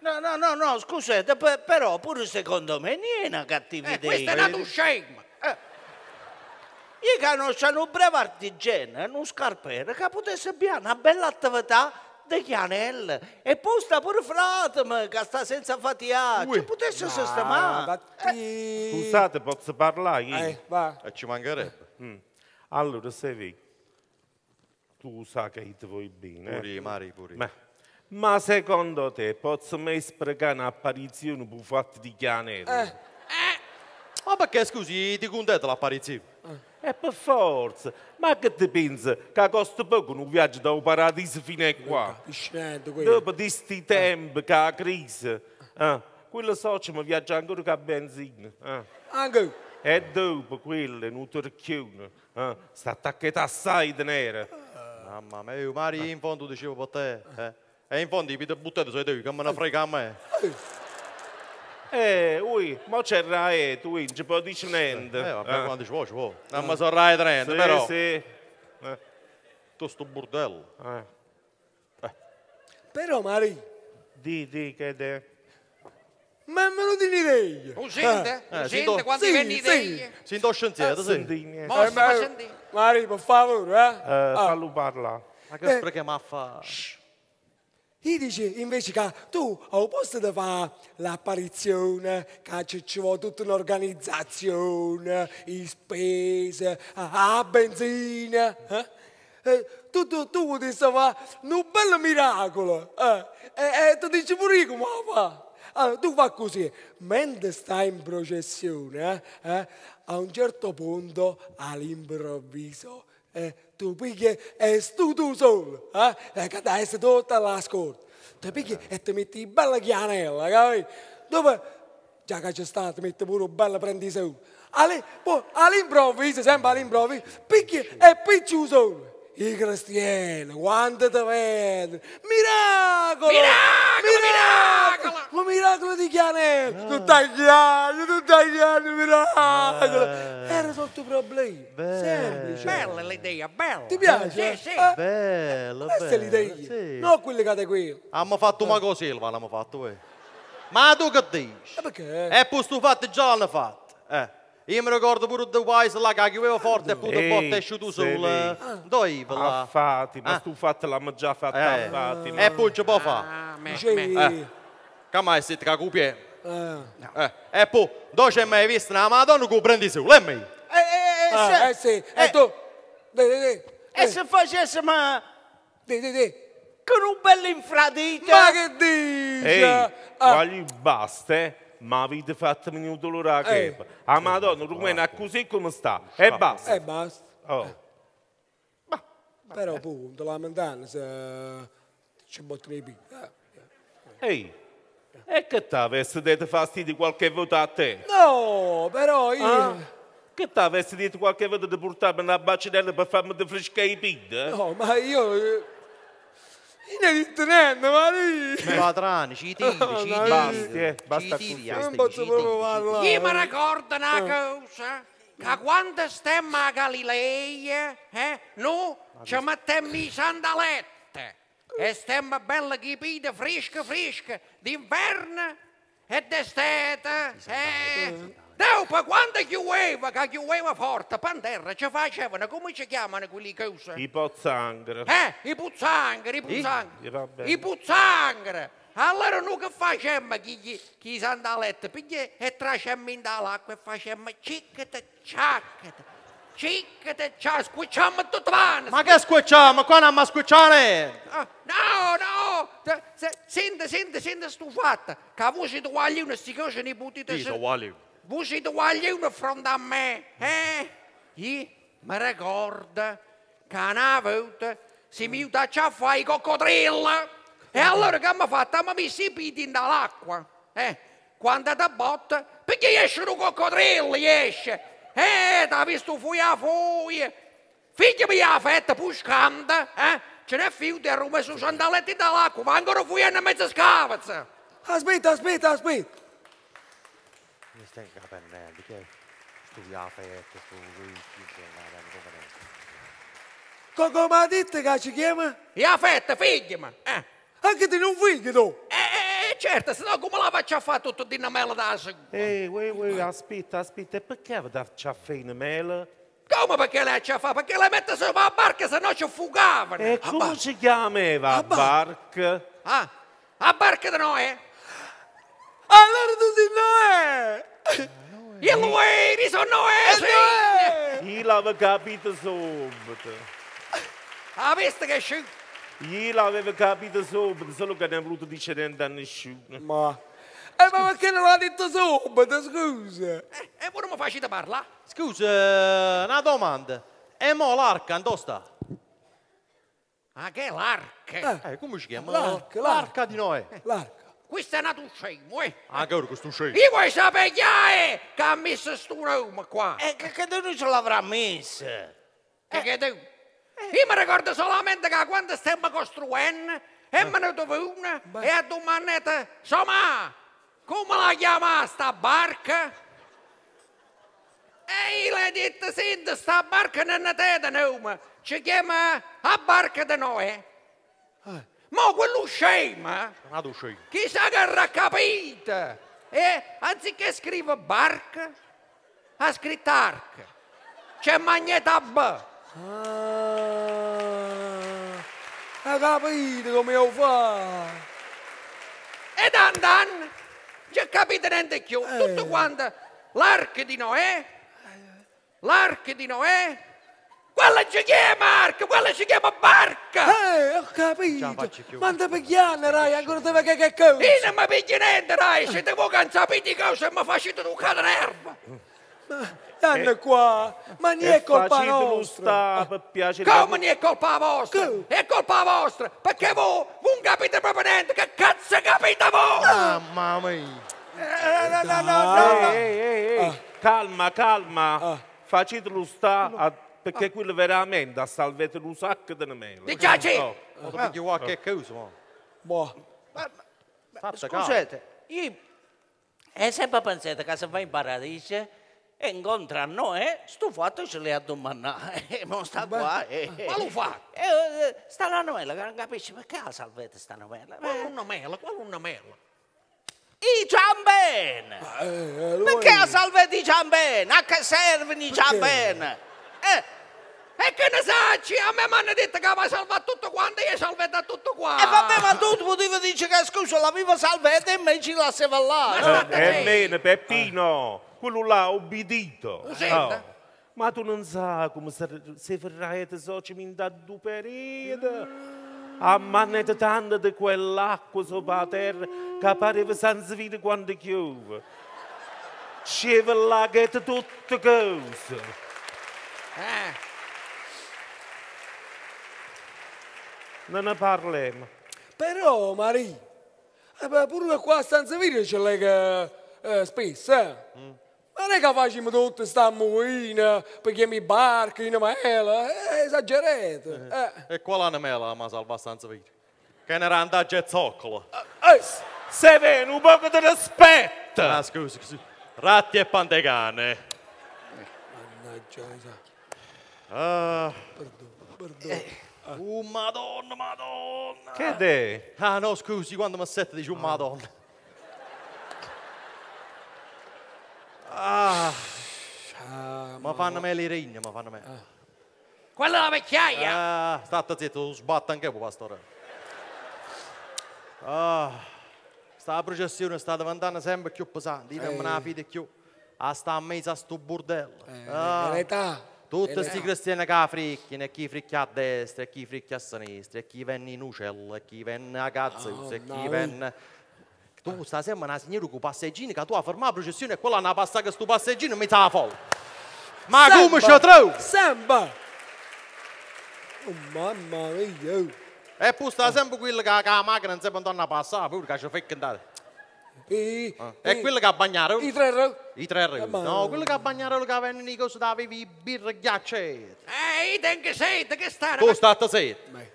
No, no, no, no, scusate, però pure secondo me non è una cattiva idea. questa è una duscema. Io conosco un breve artigiano, eh, un scarpere, che potesse avere una bella attività di chianelle. E poi sta pure fratemi che sta senza fatia, ci potesse no, sistemare. Eh. Scusate, posso parlare? Eh, eh, ci mancherebbe. Mm. Allora, se vi, tu sai che ti vuoi bene. Eh? Puri, Mari, puri. Ma, ma secondo te posso mai sprecare un'apparizione per fatta di chianelle? Eh. eh. Ma perché scusi, ti contenta l'apparizione? E eh, per forza, ma che ti pensi che costa poco un viaggio da un paradiso fino a eh, qua? Dopo questi eh. tempi, che la crisi, eh, quello socio mi viaggia ancora con benzina. Eh. Anche? E dopo quello, in un turchione, eh, sta attacchetta assai di nera. Mamma mia, io Mario in fondo dicevo per te, eh. e in fondo i pita buttate sui tuoi, che me ne frega a me. Eh, ui, ma c'è il RAE, tu non ci puoi dire niente. Eh, vabbè, eh. quando ci vuoi, ci vuoi. Non mi so RAE 30, sì, però. Sì, eh. Tu sto bordello. Eh. eh. Però, Mari... Di, di, che è... Ma me lo direi io. Uscente? Eh, gente, eh, quando sì, vieni sì. Ah, eh. Si indoscia insieme, sì. Ma eh, Mari, per favore, eh. eh ah. Fallo parlare. Ma che eh. spreche fa? Shh. Gli dice invece che tu, al posto di fare l'apparizione, che ci vuole tutta un'organizzazione, i spese, la benzina, eh? Eh, tu, tu, tu potresti fare un bel miracolo. E eh, eh, eh ti dici pure come lo fa? Allora, tu fa così, mentre stai in processione, eh, eh, a un certo punto, all'improvviso, tu pigli e stu tu solo, eh? che dai se tutta l'ascolto. Tu pigli e ti metti bella chianella, capito? Dopo, già che c'è stato, metti pure bella prendi solo. All'improvviso, sempre all'improvviso, picchi e picci solo i cristiani, quando ti vedono, miracolo! Miracolo! Miracolo! Ma miracolo di Chianello! Ah. anni, tutti gli anni, miracolo! Ah. Era sotto i problemi, bello. semplice. Bella l'idea, bella! Ti piace? Sì, sì. Eh? Bello, Questa bello, è l'idea, sì. non quelle che qui. Abbiamo fatto una eh. cosa, l'abbiamo fatto, eh. Ma tu che dici? E eh, perché? E È posto fatto già l'hanno fatto, eh. Io mi ricordo pure The Wise là che chiudeva forte e poi un botte è uscito sul... Dove iva là? A ah, Fatima, ah. tu fatta l'abbiamo già fatta eh. Fatima. E eh, poi ci può fare. Ah, me, Eh. Come hai sentito che cupie? Eh. E eh. poi, dove c'è mai visto una madonna che prendi su, lei me. Eh, eh, ah, eh, sì, e tu... De, de, de. E se facessimo... De, de, de con un bel infradito. Ma che dici? Ehi, ah. voglio baste? ma avete fatto un dolore a che eh. a ah, Madonna, rumena così come sta e eh, basta. E eh, basta. Oh. Ma, Però appunto, la lamentando se eh, ci bottono i piedi. Ehi, e che ti avessi dato fastidio qualche volta a te? No, però io... Ah? Che ti avessi detto qualche volta di portarmi una bacinella per farmi defrescare i piedi? No, ma io ne dite niente, ma lì! Patrani, ci tiri, Basta, eh, tiri, non posso proprio parlare. Io mi ricordo una eh. cosa, che quando stiamo a Galilea, eh, noi ci mettiamo i sandalette e stemmo belle chipite, fresche, fresche, d'inverno e d'estate. Eh. eh. Dopo, quando chiudeva, che chiudeva forte, Panterra ci facevano, come ci chiamano quelli che usano? I pozzanghere. Eh, i puzzanghere, i puzzanghere. I, I puzzanghere. Allora noi che facemmo chi, chi, chi sandalette? Perché e trascemmo in dall'acqua e facemmo cicchete, ciacchete. Cicchete, ciacchete, squicciamo tutto l'anno. Ma che squicciamo? Qua non mi squicciare. Ah, no, no, senti, senti, senti stufata. Che voi siete uguali, non si cose ne potete... Sì, sono uguali. Voi siete uguali uno fronte a me, eh? Io mi ricordo che una volta si mi aiuta a fare i coccodrilli. E allora che mi eh, eh, ha fatto? Mi messo i piedi nell'acqua, eh? Quando da botta, perché esce un coccodrillo, esce. Eh, ti ha visto fuori a fuori. Figli mia fetta, puscanda, eh? Ce n'è fiuto di rume su sandaletti dall'acqua, vengono fuori e una mezza scavazza. Aspetta, aspetta, aspetta che på en, vilka stora affärer, stora utgifter, Come mi ha detto che ci chiama? E a fetta, figli, ma! Eh. Anche te non figli tu! Eh eh, eh, eh, certo, se no come la faccio a fare tutto di una mela da seconda? Ehi, uè, uè, aspetta, aspetta, e perché faccio a fare una mela? Come perché faccio a fare? Perché la mette sulla barca, se no ci fugavano! E come barca. si chiamava a barca? Ah, a barca di Noè? Allora tu sei Noè! Jelui, die zo'n Io l'avevo capito subito. Aveste ah, che scelto? Io l'avevo capito subito, solo che non ha voluto dire niente a nessuno. Ma... Eh, ma perché non l'ha detto subito, scusa? Eh, e eh, eh, mi facete parlare? Scusa, una domanda. E mo l'arca, dove sta? Ah, che l'arca? Eh, come si chiama? L'arca, l'arca di Noè. L'arca. Questa è ah. una tuscemo, eh? Anche ora questo uscemo. Io vuoi sapere chi è che ha messo sto Roma qua? E che, che tu non ce l'avrà messo? E eh. che tu? Eh. Io mi ricordo solamente che quando stiamo costruendo, e me ne uma una, Beh. e a domandata, insomma, come la chiama sta barca? E io le ho detto, senti, sta barca non è te di nome, ci chiama a barca di Noè. Eh. Ma quello scema, chissà che ha capito, eh? anziché scrivere barca, ha scritto arc. C'è magneta Ah, ha capito come lo fa? E dan dan, c'è capito niente più, eh. tutto quanto l'arco di Noè, l'arco di Noè, quella ci chiama Marco, quella ci chiama Barca! Eh, ho capito! Ma non ti pigliare, Rai, ancora dove che che cosa? Io non mi pigli niente, Rai, se ti vuoi cansare di cosa e mi facete toccare l'erba! Ma... Stanno eh. qua, ma non è colpa nostra. Come non è colpa vostra? Che? È colpa vostra, perché voi non capite proprio niente, che cazzo capite voi? Ah, mamma mia! Eh, eh no, no, no, no, no. Ehi, ehi, ehi, ah. calma, calma, ah. facetelo sta a perché ah. quello veramente ha salvato un sacco di mele. Di giaci! No. Ma perché che causa, ma? Boh. Ma, ma, scusate, io... E sempre pensate che se vai in paradiso e incontra noi, eh, sto fatto ce le ha domandate, e eh, non sta Beh, qua. E, eh. ma lo fa? E, e, sta la novella, che non capisci perché la salvete sta novella. Qual una mela, qual una mela? I ciambene! Ah, eh, eh, perché la salvete i ciambene? A che servono i ciambene? Eh, e che ne sai, a me mi hanno detto che aveva salvato tutto quanto e io salvato tutto quanto. E vabbè, ma tu potevi dire che scusa, l'avevo salvata e me ci lasciava là. Eh, eh bene, Peppino, quello là obbedito. Oh. Ma tu non sai come se ferrate soci mi da due periodi. A mannete tanto di quell'acqua sopra la terra che pareva senza vita quando chiove. C'è la che tutte cose. Eh. Non ne parliamo. Però, Maria, eh, pure qua a San Severo c'è lei che eh, spesso, eh? Mm. Ma non è che facciamo tutte sta muina, paghiamo i barchi, in mela, è eh, esagerato. Eh. Eh. E qual è la mela ma salva San Severo? Che ne era andata a zoccolo. Eh, eh Se viene un poco di rispetto! Ah, scusi, scusi. Ratti e pandegane. Mannaggia, esatto. Ah. Eh. Uh, madonna, madonna. Che è? Ah, no, scusi, quando mi sette dici un oh. Ah. madonna. Ah. ah ma fanno me le regne, ma fanno me. Ah. Quella è la vecchiaia. Ah, state zitto, sbatta anche voi, pastore. Ah. Sta processione sta diventando sempre più pesante, Dite, eh. non me la fido più. A ah, sta a mezzo a sto bordello. Eh, ah. Tutti questi cristiani che fricchiano, e chi fricchia a destra, e chi fricchia a sinistra, e chi venne in uccello, e chi venne a cazzo, e chi venne... Tu stasera una signora con passeggini, che tu a fermare la processione e quella una passato questo passeggino mi sa folla. Ma Samba. come ci trovo? Samba! Oh, mamma mia! Oh. E poi sta sempre quello che, ha la macchina non si può andare a passare, pure che ci fa cantare. I, ah. è I, quello che a Bagnaro. I tre reu. I tre reu. Ah, no, quello che a lo che aveva Nico si dava i birra ghiacce. Ehi, tengo sete, che sta? Tu stai a sete.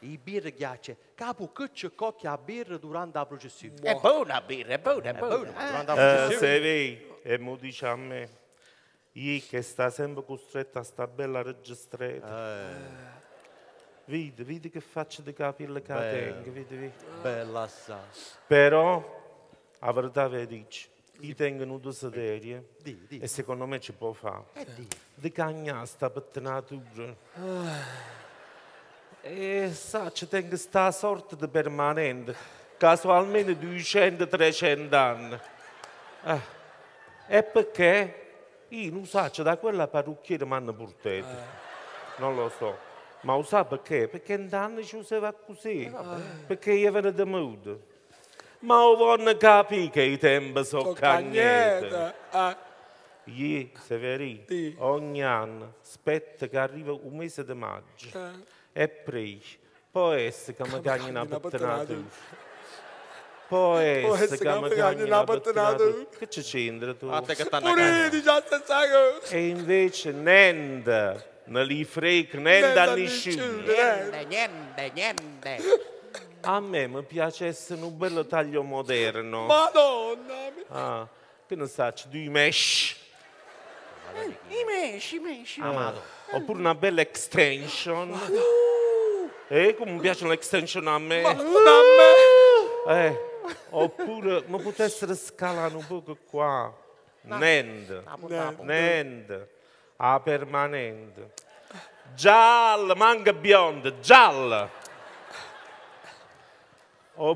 I birre ghiacce, capo che c'è cocchia a birra durante la processione. È buona birra, è buona, è buona. buona. Eh. Eh, se vedi, e mo dice a me, io che sta sempre costretta a sta bella registrata. Eh. Vedi, vedi che faccia di capire che tengo, vedi, vedi. Bella sa. Però, a verità vi dice, io tengo una serie di, di. e secondo me ci può fare. Eh, di. di cagna sta pettinatura. Ah. E sa, ci tengo sta sorta di permanente, casualmente 200-300 anni. Ah. E perché io non so, da quella parrucchiera mi hanno portato. Ah. Non lo so. Ma lo sa perché? Perché in anni ci usava così, eh, perché io venne da mood. Ma ho vorrei capire che i tempi sono cagnete. Ah. Gli severi, sì. ogni anno, aspetta che arriva un mese di maggio eh. e prego, Può essere che mi cagni una pattinata. Può essere che mi cagni una pattinata. Che ci c'entra tu? Ah, Pure dici ah, a E invece niente. Non li frega niente a nessuno. Niente, niente, niente. A me mi piacesse un bel taglio moderno. Madonna! Ah, che ne sai, due mesh. Mm, I mesh, i mesh. Ah, ma, oppure una bella extension. Uh. Eh, come mi piacciono le extension a me. Madonna a me! Eh, oppure mi potessero scalare un po' qua. Nend. Nend. A ah, permanente. Gial, manga bionda, gial. Oppure oh,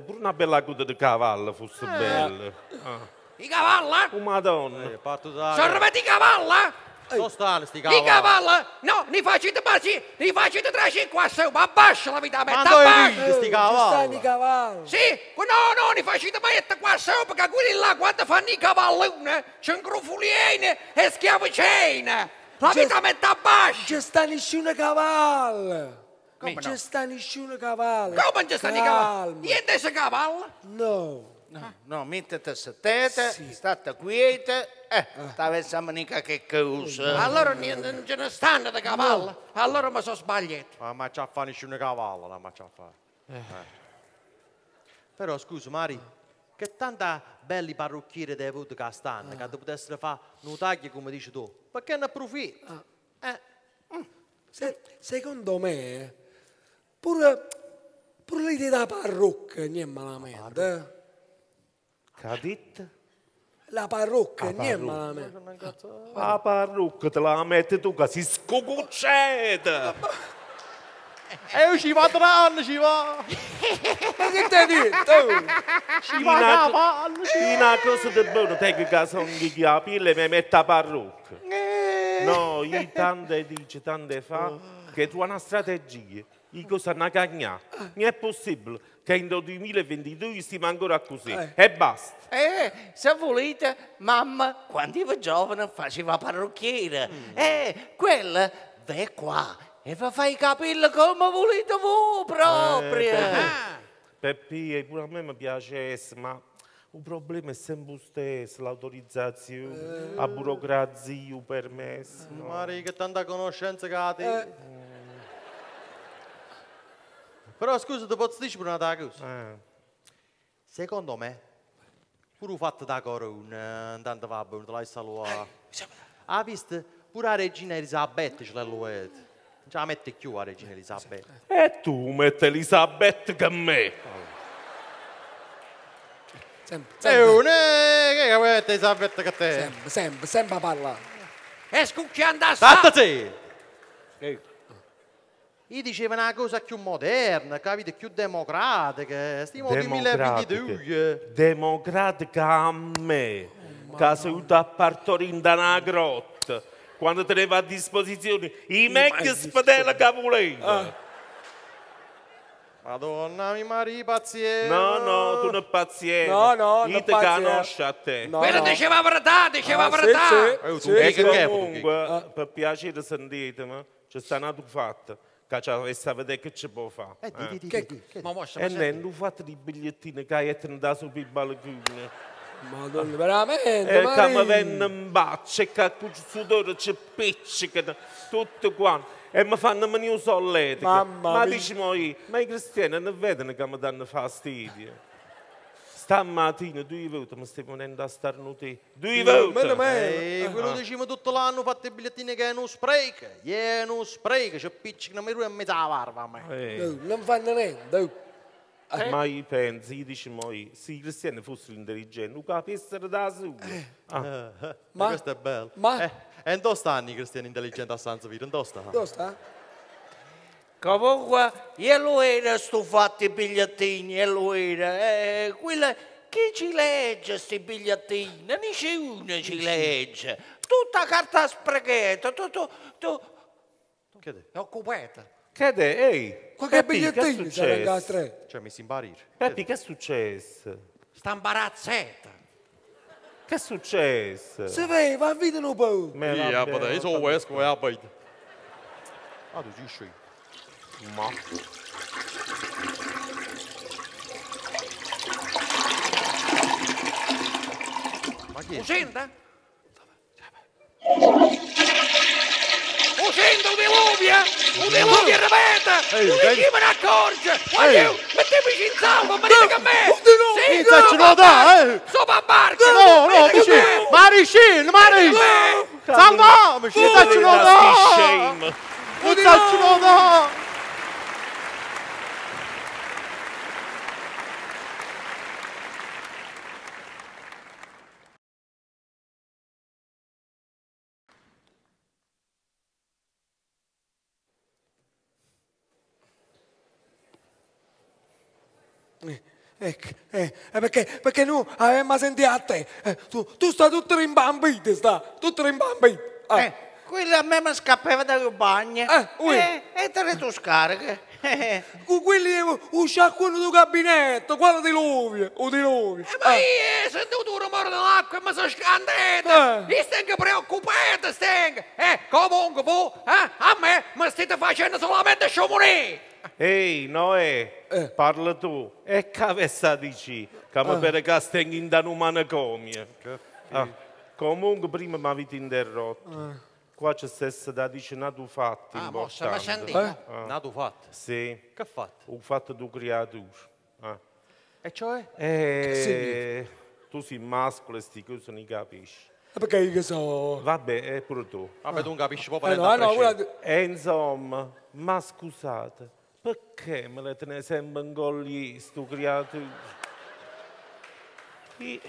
pure eh, una bella coda di cavallo fosse eh. bella. Ah. I cavalla? Oh, madonna. Eh, parto da... Sono eh. i cavalla? Sto stanno sti cavalli. I cavalli, no, ne facete bassi, ne facete trasci qua su, ma abbascia la vita a me, abbascia. sti cavalli? cavalli. Sì, no, no, ne facete maetta qua su, perché quelli là quando fanno i cavalli c'è un grufuliene e schiavicene. La vita mi abbascia. Non C'è sta nessuno cavallo. Come non ci sta nessuno cavallo? Come non ci sta nessuno cavallo? Niente se cavallo? No. No, mettete a testa, state quiete eh, t'avessimo mica che cosa. Allora niente, non ce ne stanno di cavallo. No. Allora mi sono sbagliato. Ma non ci ha fatto nessuno cavallo, non ci ha fatto. Eh. eh. Però scusa Mari, che tanta belli parrucchieri ti hai avuto che stanno, ah. che ti potessero fare un come dici tu. Perché ne approfitti? Ah. Eh. Mm. Se, secondo me, pure, pure l'idea da parrucca non è malamente. Eh. Capito? La parrucca, niente male. La parrucca te la metti tu che si scocuccete. E eh, io ci va tranne, ci va. Ma che te dici? Ci va cavallo. Ci una cosa del buono, te che sono di chiapille mi metta la parrucca. Eh. No, io tante dice, tante fa, che tu hai una strategia. Io cosa una cagna. Non è possibile che in 2022 stiamo ancora così eh. e basta. Eh, se volete, mamma quando ero giovane faceva parrucchiere mm. eh, quella ve qua e va fare i capelli come volete voi proprio. Eh, ah. pure a me mi piacesse, ma il problema è sempre stesso, l'autorizzazione, eh. la burocrazia, il permesso. Eh. Mm. No? Mari, che tanta conoscenza che ha eh. te. Eh. Però scusa, ti posso dire una cosa? Eh. Secondo me, pure fatto da corona, eh, intanto va bene, te l'hai salutato. Eh, ha visto? Pure la regina Elisabetta ce l'ha luet. Non ce la mette più la regina Elisabetta. E tu metti Elisabetta che me. E un che mette Elisabetta che te. Sempre, sempre, sempre a parla. E scucchiando a sta... Tattate! Ehi io dicevo una cosa più moderna, capite, più democratica. Stiamo nel 2022. Democratica a me, oh, che ha venuto a partorire in una grotta, quando teneva a disposizione i vecchi spedeli che volevo. Ah. Madonna mi mari pazienza. No, no, tu non pazienza. No, no, Io ti conosco a te. No, Quello no. diceva verità, diceva ah, verità. Sì, eh, sì, eh, sì, sì, comunque, ah. per piacere sentitemi, c'è stata una fatta che ci avesse a vedere che ci può fare. Eh, eh. Di, di, di, ma mo E non fate i bigliettini che hai tentato sul balcone. Madonna, veramente? E che mi venne in e che il sudore ci piccica, tutto quanto. E mi fanno venire un solletica. Mamma ma mia. Ma dici, ma i cristiani non vedono che mi danno fastidio. Stamattina due volte mi stiamo venendo a starnuti. Due volte! Meno meno! Eh, eh, quello diciamo tutto l'anno, fate i bigliettini che è uno spreco. È uno spreco, c'è picci che mi ruoia e mezza la barba me. Eh. No, non fanno niente. Oh. Eh. Ma io penso, io dici, ma se i cristiani fossero intelligenti, non capissero da su. Eh. Ah. Eh. Ma, questo è bello. Ma? Eh, e dove stanno i cristiani intelligenti a San Vito? Dove stanno? Dove stanno? Comunque, io era sto fatti i bigliettini, e lo era. Eh, quella, chi ci legge questi bigliettini? Nici uno ci legge. Tutta carta sprecata, tutto... Tu, che dè? No, Che dè? Ehi, Qualche Peppi, bigliettino c'era tre. Cioè, mi si imbarire. Peppi, che è successo? Sta imbarazzetta. Che è successo? Se vede, va a vedere un po'. Sì, abita, io sono vescovo e abita. Ah, tu ci scegli. uma Uscenda! Uscenda un diluvio! Un diluvio repeta! Non chi me ne accorge! Guarda, mettetemi in salvo, ma dite che me! Sì, eh. no, no, ce lo dà, a barca! Não, não, vicino! Maricin, Não, Salvamici, ce não dà! Un ce lo dà! Ecco, eh, eh, perché, perché noi eh, avevamo sentito a te, eh, tu, tu stai tutto rimbambito, sta, tutto rimbambito. Ah. Eh, quello a me mi scappava dalle bagne eh, ui. Eh, e te le tue scariche. Eh, Con quelli usciva quello del gabinetto, quello di lui, o di Lovia. Eh, ma io sento un rumore dell'acqua e mi sono scandito, eh. io sto preoccupato, sto. Eh, comunque voi, eh, a me mi state facendo solamente sciomorire. Ehi, Noè, eh. parla tu. E ah. che sta dici? Che mi pare che stai in danumanacomi. Ah. Comunque prima mi avete interrotto. Eh. Ah. Qua c'è stessa da dice nato fatto. Ah, mo sta facendo. Eh? Ah. Nato fatto? Sì. Che fatto? Un fatto di creatura. Ah. E cioè? Eh, tu sei mascolo e sti cose non capisci. Eh, perché io so. Vabbè, è pure tu. Vabbè, ah. tu non capisci proprio. Eh no, eh, no, guarda... E eh, insomma, ma scusate perché me le tenete sempre in colli sto creato? Chi?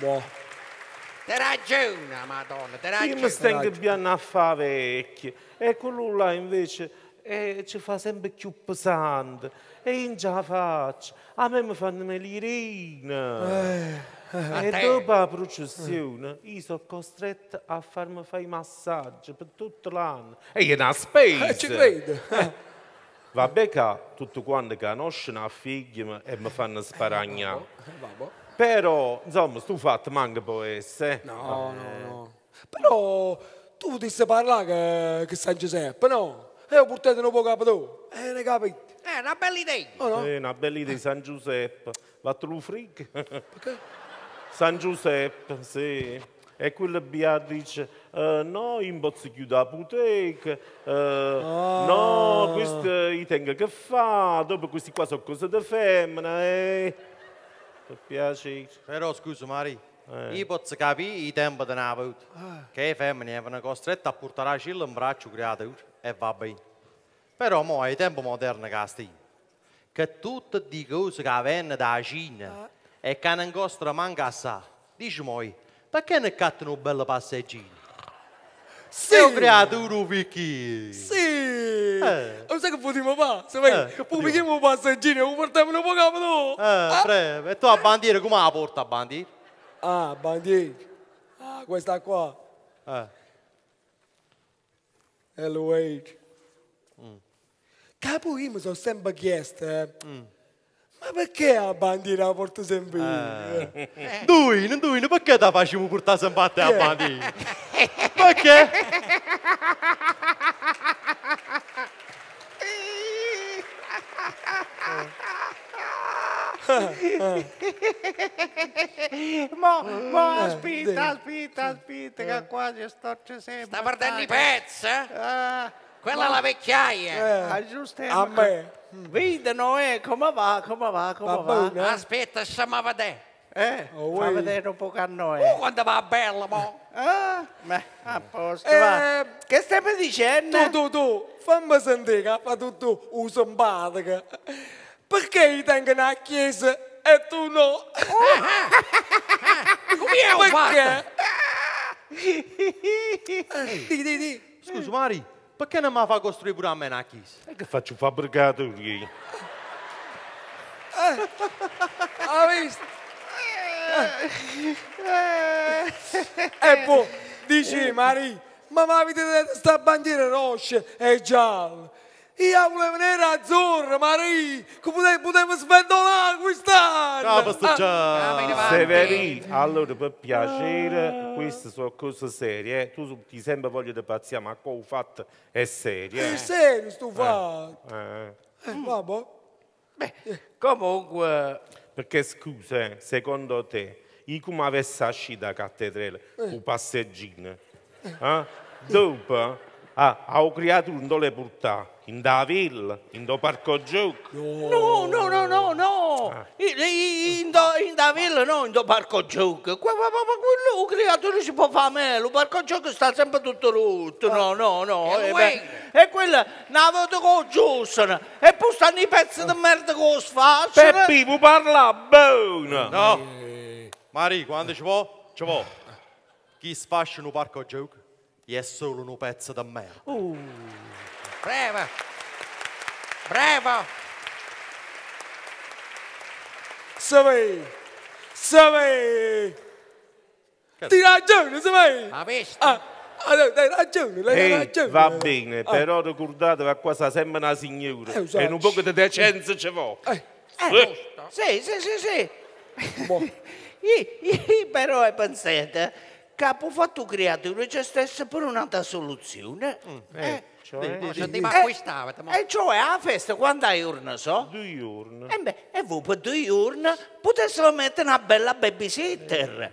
Boh. Te ragiona, madonna, te ragiona. Io mi sto ingabbiando a fare vecchie e quello là invece e ci fa sempre più pesante e in già faccio a me mi fanno melirina eh e te. dopo la processione io sono costretto a farmi fare i massaggi per tutto l'anno. E è una spesa. Eh, ci credo. Vabbè che tutti quanti conoscono la figlia e mi fanno sparagnare. Eh, vabbè. Però, insomma, sto fatto manca può essere. Eh. No, eh. no, no. Però tu ti stai parlando che, che San Giuseppe, no? E ho portato un po' capo tu. Eh, ne capite? È eh, una bella idea. Oh, no? È una bella idea di San Giuseppe. Vattelo fric. Perché? San Giuseppe, sì. E quel Beat dice, uh, eh, no, in bozzi chiude la puteca, uh, oh. no, questi eh, i tenga che fa, dopo questi qua sono cose di femmina, eh. Per Però scusa Mari, eh. io posso capire i tempi di Napoli, ah. che le femmine erano costrette a portare la cilla in braccio creato cioè, e va bene. Però ora è il tempo moderno che stai, che tutte le cose che vengono dalla Cina... Ah e che non costa manca assai. Dici moi, perché ne cattano un bel passeggino? Sì! È un creatore picchi! Sì! Eh. Non sai che potremmo fare? Se vai, eh, pubblichiamo un passeggino e lo portiamo un po' capo tu! Eh, ah. prego. E tu a bandiera, come la porta a bandiera? Ah, bandiera. Ah, questa qua. Eh. E lo wait. Mm. Capo, io mi sono sempre chiesto... Eh, mm ma perché la bandiera la porto sempre io? Eh. Eh. Duino, duino, perché la facciamo portare sempre a te la bandiera? perché? mo, mo, eh, aspetta, aspetta, aspetta, che eh. qua ci storce sempre. Sta perdendo i pezzi? Ah. Quella è la vecchiaia. Eh, aggiustiamo. Ah, eh, a me. Vedi Noè, come va, come va, come va? va? Bene. Aspetta, stiamo vedere. Eh, oh, fa vedere un po' a noi. Oh, uh, quanto va bello, mo. Ah, ma a posto, eh, va. Che stai dicendo? Tu, tu, tu, fammi sentire che fa tutto un simpatico. Perché io tengo una chiesa e tu no? Eh, eh. Come è un Perché? Di, di, di. Scusa, Mari. Perché non mi fa costruire pure a me una chiesa? E che faccio fabbricato io? Eh, ha visto? Eh, e poi dici Maria, ma mi avete detto sta bandiera rossa e gialla. Io volevo venire azzurra, Maria, come potevo sventolare brava sto già. Severin, allora per piacere, queste sono cose serie. Eh. Tu ti sembra voglio di pazzia, ma qua ho fatto è serie. È eh. serio sto eh, fatto. Eh. Eh, vabbè. Comunque, Perché scusa, secondo te, io come avessi uscito da cattedrale, un passeggino, eh? dopo ah, a creato un dole portà, in Daville, in Do Parco Giuc. No, no, no, no, no. Ah. In, do, in Davil, no, in Do Parco Giuc. Quello, quello oh, creatore si può fare meglio. Il Parco Giuc sta sempre tutto rotto. Ah. No, no, no. E, eh, beh, e quella, ne avete con giusto. E poi stanno i pezzi di merda con sfaccio. Peppi, vi parla buono. No. Mari, quando ci vuoi? ci vuoi. Chi sfascia un Parco Giuc è solo un pezzo di merda. Uh. Brava. Brava. Savei. Savei. Ti ragione, Savei. Ha visto? Ah. Allora, dai ragione, lei Ehi, ragione. Va bene, ah. però ricordatevi che qua sta sempre una signora. Eh, e un po' di decenza ci vuole. Eh. Eh, eh. sì, sì, sì, sì. Boh. io, io però ho pensato che ho fatto creato stessa per un'altra soluzione. Mm, eh. eh eh? cioè? Di, di, eh, acquistavate. E eh, cioè a festa quando hai urna so? Due urne. E, beh, e voi per due urna potessero mettere una bella babysitter. Eh.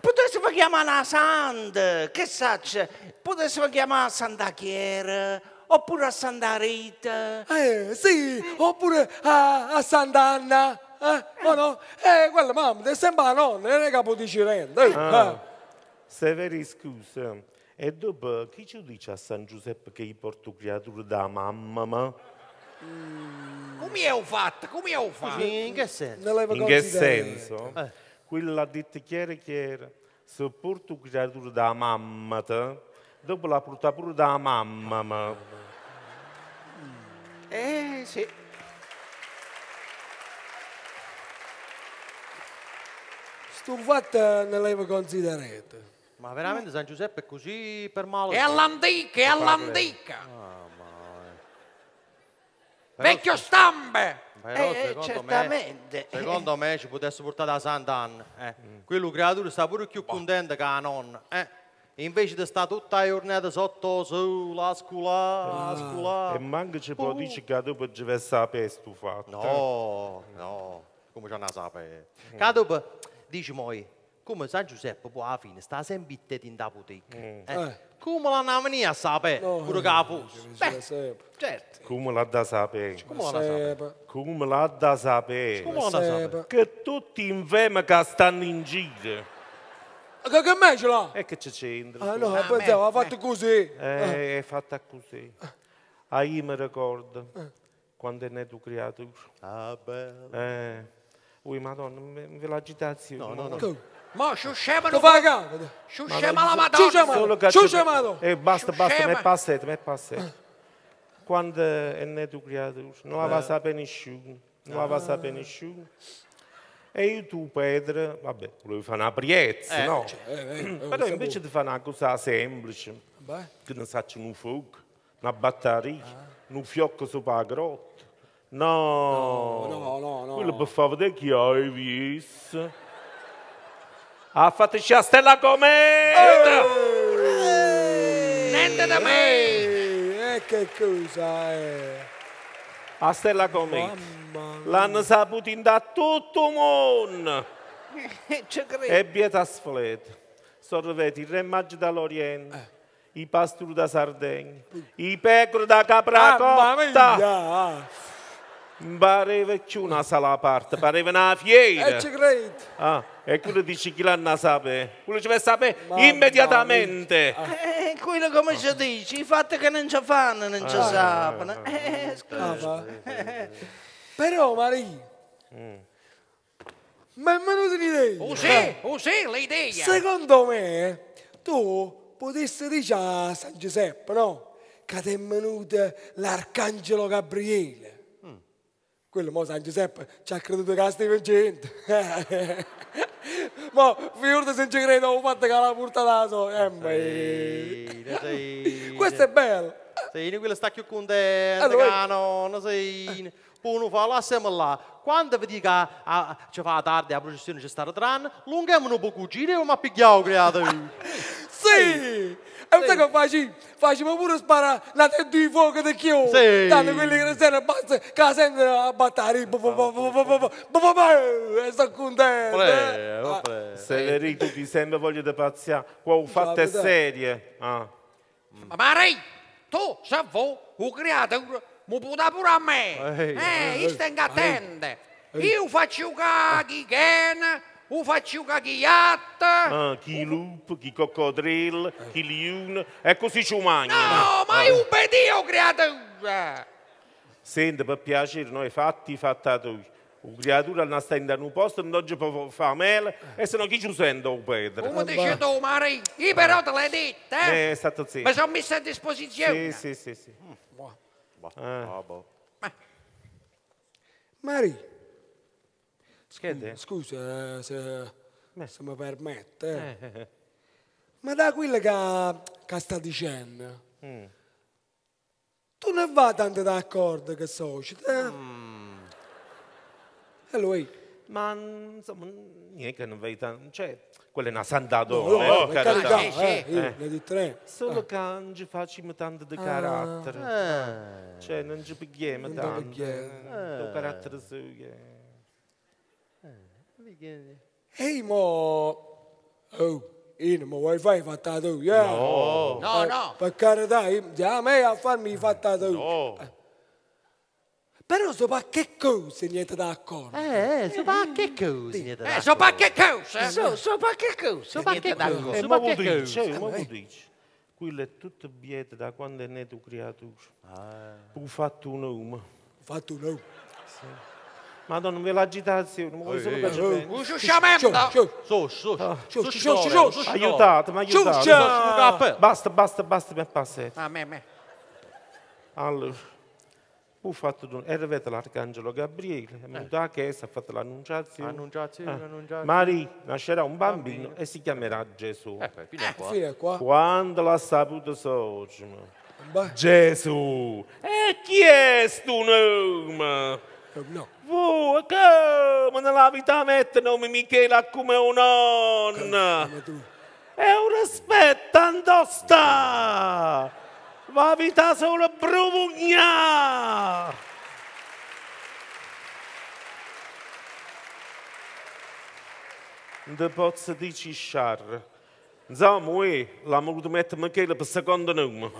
Potessimo chiamare la Sand, che sacce? Potessimo chiamare Santa Chiera, oppure a Santa Rita. Eh, sì, oppure a, a Sant'Anna. Eh, o no? Eh, quella mamma, è sempre la nonna, non è capo di Cirenda. Eh. Ah. ah, severi scusa. E dopo chi ci dice a San Giuseppe che gli porto creature da mamma? Ma? Mm. Come è fatto? Come è fatto? In che senso? In che senso? Eh. Quella ha detto chiaro chiaro, se porto creatura da mamma, dopo la porta pure da mamma. Ma. Mm. Eh sì. Sto fatto non l'avevo considerato. Ma veramente San Giuseppe è così per male? È all'antica, è all'antica. Ah, Vecchio stampe. Però eh, eh, secondo certamente. Me, secondo me ci potesse portare da Sant'Anna. Eh. Mm. Quello creatore sta pure più contento che la nonna. Eh. Invece di stare tutta la giornata sotto, su, la scuola, la ah, scuola. E manca ci può dire che dopo ci versa la peste fatto. No, no, come c'è una sapere. Mm. Che dopo, dici moi, come San Giuseppe poi alla fine sta sempre in da boutique. Mm. Eh. Eh. Come la namania sapere no, pure che la fosse? certo. Come l'ha da sapere? Come l'ha da sapere? Come l'ha da sapere? Come la da sapere? Che tutti in vema che stanno in giro. Che, che me ce l'ha? E che c'è c'entra? Ah no, ah, pensavo, ha fatto così. Eh, eh, è fatta così. Ah, io mi ricordo eh. quando è nato creato. Ah, bello. Eh. Ui, madonna, ve l'agitazione. No, no, no. no. Mo, sciuscema lo fa cavolo. la madonna. Sciuscema E eh, basta, basta, mi passate, mi passate. Quando è nato creatore, non aveva eh. saputo nessuno, non aveva ah. saputo nessuno. E io tu, Pedro, vabbè, volevo fare una priezza, eh, no? Cioè, eh, eh, eh Però invece di fare una cosa semplice, Beh. che non sacci un fuoco, una batteria, ah. un fiocco sopra la grotta. No, no, no, no. no. Quello per fare vedere chi hai visto. A fatto și a stella come! Niente da me! E eh, che cosa è? A stella come? L'hanno saputo in da tutto il mondo! e bieta sflet. Sorveti, il re maggio dall'Oriente. Eh i pasturi da Sardegna, i pecori da Capracotta pareva più una sala a parte, pareva una fiera. E eh, ci credo. Ah, e quello dice chi l'ha sapere, quello ci deve sapere immediatamente. Ma, eh, eh, quello come ci dici, il fatto che non ci fanno, non ci ah, sapano. Ah, eh, scusa. Ah, Però Maria, mm. ma è venuta un'idea. Oh sì, oh sì, l'idea. Secondo me tu potessi dire a San Giuseppe, no? Che ti è venuto l'arcangelo Gabriele. Quello mo San Giuseppe ci ha creduto che la stai gente. ma figurati se non ci credo, ho fatto che la portata la so. Eh, ma... Questo è bello. Sì, quello stacchio con te, eh, allora, non sei... Uno fa là, siamo là. Quando vi dica, ah, ci fa tardi, la processione ci sta tranne, lunghiamo un po' cucire, ma pigliamo creato. sì! E eh, un sacco faci, facciamo pure sparare la tenda di fuoco di chio. Sì. Tanto quelli che non sanno basta, che la sentono a battere. E sono contento. Prego, prego. Severino, ti sempre voglio di pazzia. Qua ho fatto serie. Ah. Ma Mari, tu, se vuoi, ho creato, mi può dare pure a me. Eh, io sto attento. Io faccio caghi, che o faccio cachiatta. Ah, chi lup, chi coccodrillo, chi liun, e così ci mangia. No, ma è ah. un pedio creatura. Senti, per piacere, noi fatti, fatta tu. Una creatura non sta in un posto, non ci può fare male, e se no chi ci sente un pedro? Come ah, dici tu, Mari? Io però te l'hai detto, eh? Eh, stato zitto. Mi sono messo a disposizione. Sì, sì, sì. sì. Mm. Buono. Buono. Ah. Ah, boh. Mari, Schede? Scusa eh, se, se mi permette. Eh, eh, Ma da quello che, che sta dicendo, mm. tu non vai tanto d'accordo che società. Mm. E lui? Ma insomma, niente, non vedi tanto. Cioè, quella è una sandato. No, no, eh, carità, eh, eh, eh. di tre. Solo ah. che non ci facciamo tanto di carattere. Ah. Cioè, non ci pigliamo tanto. Il carattere suo. Hey, mo. Oh. Ina mo wai vai vatadu, yeah. No, no, no. Pa cara da, ja me a fan mi vatadu. No. Però so pa che cose niente da accordo. Eh, so pa che cose niente da accordo. Eh, so pa che cose. So, so pa che cose. So pa che cose. Eh, ma vuol dice, ma vuol dice. Quello è tutto biete da quando è nato creatura. Ah. Ho fatto un uomo. Ho fatto un uomo. Sì. Madonna, non ve l'agitazione, non mi piace su, su, su, ah. soscio, Aiutatemi, aiutatemi. Basta, basta, basta, per passare. A ah, me, me. Allora, ho fatto, è arrivato l'arcangelo Gabriele, è venuto eh. a chiesa, ha fatto l'annunciazione. Annunciazione, eh. annunciazione. Maria nascerà un bambino e si chiamerà Gesù. Eh, fino eh, a qua. Quando l'ha saputo Sogno. Gesù! E chi è questo nome? no. Voi che ma nella vita mette nome Michela come un nonna. È un rispetto andosta. Va vita solo brugna. De pozza di Cisciar. Zamo, eh, l'ha voluto mettere Michela per secondo nome.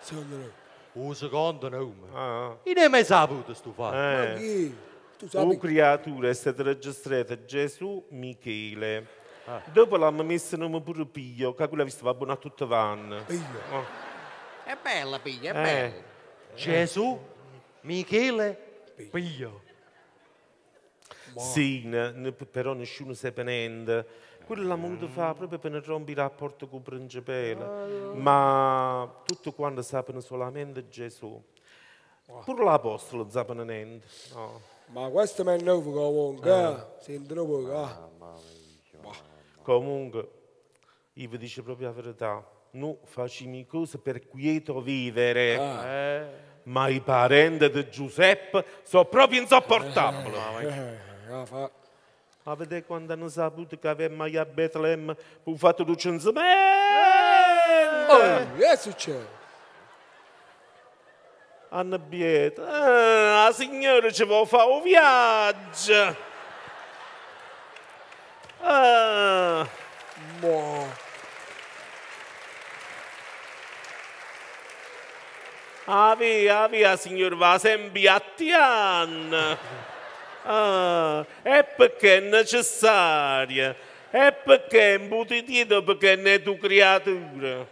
Secondo nome. Un secondo non ah, ah. Io non mai saputo questo fatto. Eh. O creatura è stata registrata Gesù Michele. Ah. Dopo l'hanno messo in nome pure Piglio, che quella vista va buona a tutte vanne. Piglio. Oh. Ah. È bella Piglio, è eh. bella. Gesù Michele Piglio. Piglio. Sì, però nessuno sapeva niente quello l'abbiamo voluto fare proprio per non rompere il rapporto con il principale, ma tutto quanto sapevano solamente Gesù. Pure l'apostolo non sapeva niente. No. Ma questo è nuovo comunque, eh. sentono nuovo. Ah. Comunque, io vi dice proprio la verità, noi facciamo cose per quieto vivere. Ah. Eh ma i parenti di Giuseppe sono proprio insopportabili. Eh, eh, eh, a vedere quando hanno saputo che mai a Betlemme per fatto di censimento. Eh! Eh! Oh, che succede? Hanno bietto. Ah, eh, la signora ci vuole fare un viaggio. Ah. Boh. Avi, avi, signor Vasembiattian. Ah, è perché è necessaria, è perché è imbutitita perché ne tu creatura.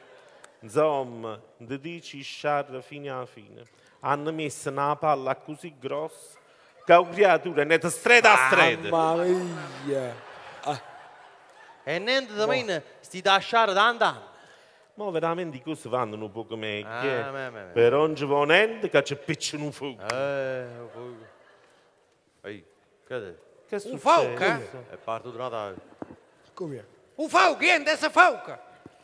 Insomma, ti dici sciarra fino alla fine. Hanno messo una palla così grossa che la creatura ne è stretta a stretta. Mamma mia! Ah. E niente da meno, sti lasciare da andare. Ma veramente cose vanno un po' meglio. Ah, eh. Per ogni ponente che c'è picciano un fuoco. Eh, fuoco. Che, che succede? Eh? Un fauca? È partito Natale. Come? Un fauca, niente, si fauca.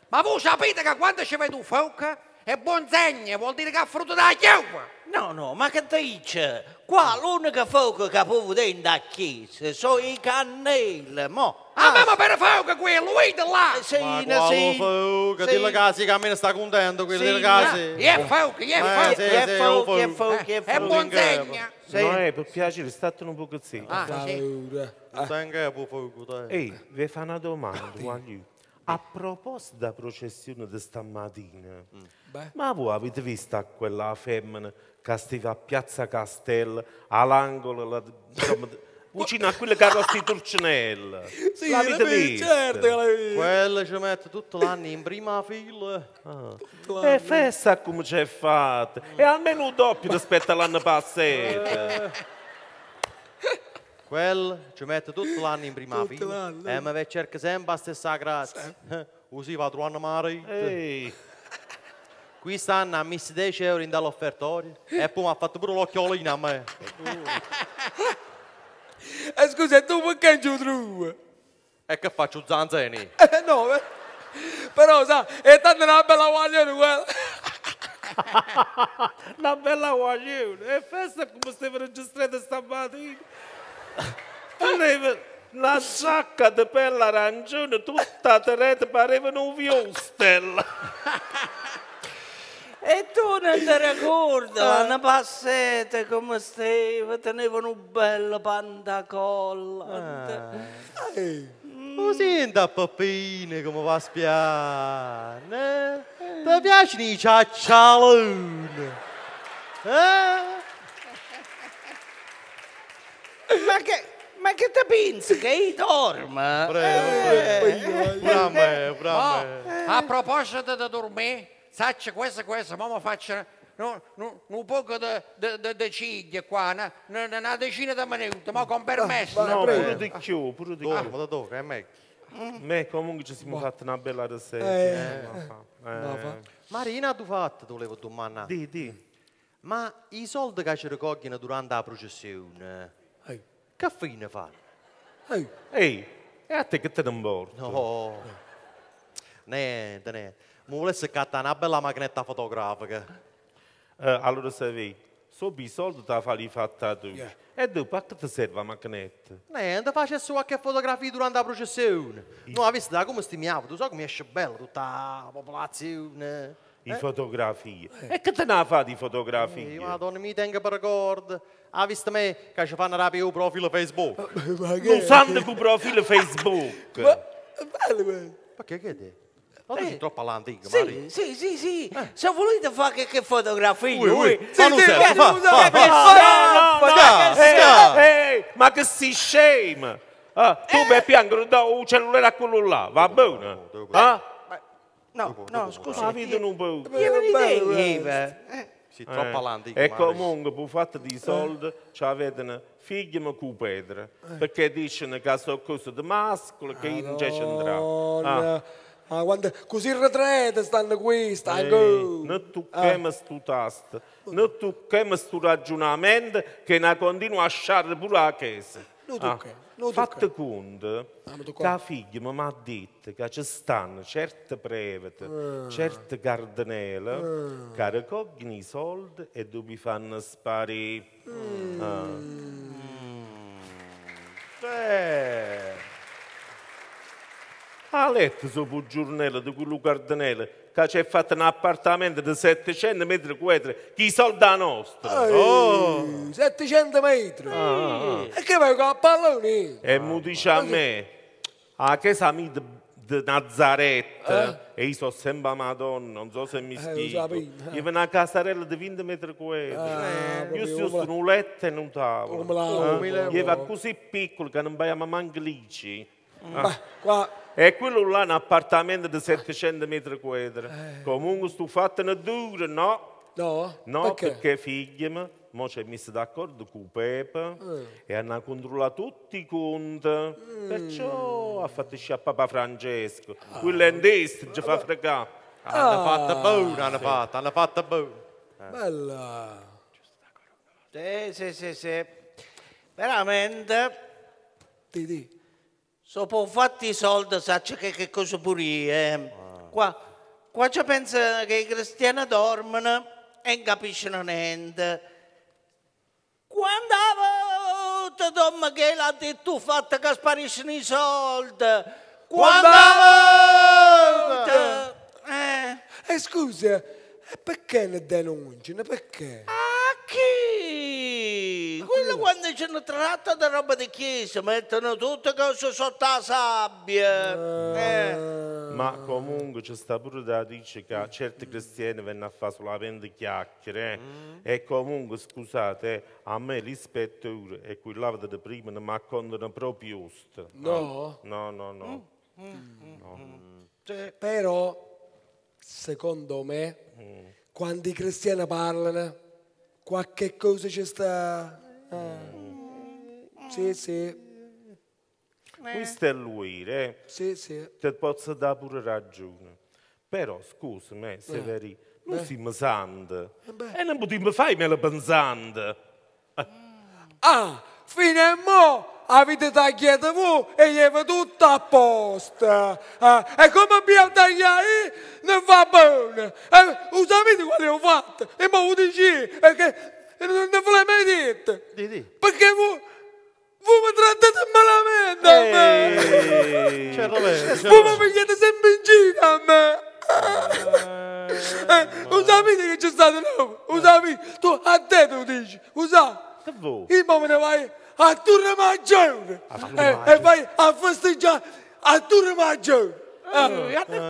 Ma voi sapete che quando ci vede un fauca è buon segno, vuol dire che ha frutto della chiave. No, no, ma che dice? Qua l'unica fauca che può vedere in chiesa sono i cannelli, mo. Ah, ah ma per fauca quello, guarda là! Eh, sì, ma sì, sì. fauca, sì. dillo che cammina sta contento, quello sì, dillo che sì. È fauca, eh, è fauca, è fauca, è fauca, è buon segno. Noè, eh, per piacere, state un po' così. Ah, ah. sì. Eh. Ehi, vi fa una domanda, ah, A proposito della processione di stamattina, mm. ma voi avete visto quella femmina che stava a Piazza Castello, all'angolo, insomma cucina a che carrozze di Turcinella. Sì, l'avete visto? Certo che l'avete visto. Quelle ci mette tutto l'anno in prima fila. Ah. E festa come c'è fatta. È almeno il doppio rispetto all'anno passato. Quello ci mette tutto l'anno in prima fila. Eh, e mi cerca sempre la stessa grazia. Sì. Così va trovando marito. Ehi. Qui stanno a messi 10 euro in dall'offertorio e poi mi ha fatto pure l'occhiolina a me. Eh, scusa, tu perché ci trovi? È che faccio zanzeni. Eh, no, eh. però sa, è tanto una bella guaglione quella. una bella guaglione. È festa come stai registrando stamattina. Tu devi... La giacca di pelle arancione tutta terreta pareva un viostella. E tu non ti ricordi, una eh. passete come stava, tenevano un bello pantacolla. Ah. Eh. Ehi. Lo mm. oh, senti a Peppino come va a spiare? Eh? Ti piacciono i ciaccialoni? Ma che, ma che te pensi? Che io dormo? Prego, eh. prego, bravo, bravo. A proposito di dormire, sacce questo e questo, ma faccio no, no, un poco di ciglia qua, una, una decina di minuti, ah, ma con permesso. Ah, no, pure di più, pure di più. Dove, dove, è meglio. Mm. Beh, comunque ci siamo boh. fatti una bella resetti. Eh, eh, eh. eh. Marina, tu fatto, tu volevo domandare. Di, di. Ma i soldi che ci raccogliono durante la processione, Ehi. che fine fanno? Ehi. Ehi, e a te che te ne importa? No, niente, niente mulle se catta una bella macchinetta fotografica. Eh, allora se vedi, so soldi da farli fatta tu. Yeah. E dopo a che ti serve la macchinetta? Niente, facessi qualche fotografia durante la processione. I... No, visto come stimiamo, tu so come esce bella tutta la popolazione. Di eh? fotografie. Eh. E che te ne fa di fotografie? Io, madonna, mi tengo per ricordo. Ha visto me che ci fanno rapire il profilo Facebook. Ma che? Non sanno che profilo Facebook. Ma, bello, bello. Ma che che è? Ma Vabbè. Eh. troppo all'antica, sì, sì, sì, sì. Eh. Se volete fare che, fotografia, ui, ui. Sì, sì, fa, eh, fa, fa, fa. Ma che si scema! Ah, tu eh. mi piangi un cellulare a quello là, va bene? Ah? No, no, scusa. Ma avete un po'. Io venite, eh. Sì, troppo all'antica. E comunque, per fatto di soldi, ci avete figli mi cupedre, perché dicono che sono cose di mascolo che io invece andrà. Ah. Ah, quando, così retrete stanno qui, stanno qui. Non tocchiamo questo ah. tasto, non tocchiamo questo ragionamento che ne continua a sciare pure la chiesa. Non tocchiamo. Ah. Fate conto che la ah, figlia mi ha detto che ci stanno certe prevete, ah. certe cardinelle ah. che raccogliono i soldi e dopo li fanno sparire. Mm. Ah. Mm. Beh. Ha letto sopra il giornale di quello Cardinale che ci ha fatto un appartamento di 700 metri quadri, chi solda nostra? Ehi, oh. 700 metri? Ah, ah. E che vai con la pallone? E ah, mi dice a me, a ah, che samite di Nazareth eh? e io sono sempre Madonna, non so se mi schifo. Eh, eh, io ho una casarella di 20 metri quadri, ah, eh, io sto su un letto e un tavolo. Eh? Io ero così piccolo che non vai a manglici. Mm. Ah. Ma, eh? qua, e quello là è un appartamento di 700 metri quadri. Eh. Comunque stufato non dura, no? No? No, perché, perché figli mi, ci siamo messi d'accordo con Pepe mm. e hanno controllato tutti i conti. Mm. Perciò ha fatto sciappare Papa Francesco. Ah. Quello è in destra, ci fa fregare. Ah. Hanno fatto buono, hanno sì. fatto, hanno fatto buono. Eh. Bella. Sì, sì, sì, sì. Veramente... Ti dico. Se può fatti i soldi, sa che, che cosa pure eh. Qua, qua ci pensa che i cristiani dormono e non capiscono niente. Quando volta domma che l'ha detto fatta che spariscono i soldi? Quando volta? Eh. E scusa, perché le denunciano? Perché? A chi? Quello quando c'è una tratta da roba di chiesa, mettono tutto cose sotto la sabbia. Uh... Eh. Ma comunque c'è sta pure da dire che certi cristiani vengono a fare solamente chiacchiere. Eh. Mm. E comunque, scusate, eh, a me l'ispetto e quell'altro di prima non mi accontano proprio. Just. No? No, no, no. Mm. Mm. no. Cioè, però, secondo me, mm. quando i cristiani parlano, qualche cosa ci sta eh. Sì, sì. Eh. Questo è lui, eh? Sì, sì. Ti posso dare pure ragione. Però, scusami, Severino, noi siamo santi. Eh, eh, eh e non potremmo fare me la pensante. Eh. Ah, ah fino a mo' avete tagliato voi e gli è tutto apposta. posto. Ah, ah, e come abbiamo tagliato io, non va bene. Eh, lo sapete quale ho fatto? E mi ho dici che e non ne vuole mai niente. Di, di. Perché voi, voi mi trattate malamente a me. Certo, cioè, voi mi diciamo- pigliate sempre in giro a me. Eh, eh lo sapete che c'è stato l'uomo? Lo sapete? Tu a te lo dici, lo sai. Io me ne vai a Torre Maggiore eh, e, e vai a festeggiare a Torre Maggiore. Eh, eh, eh, eh,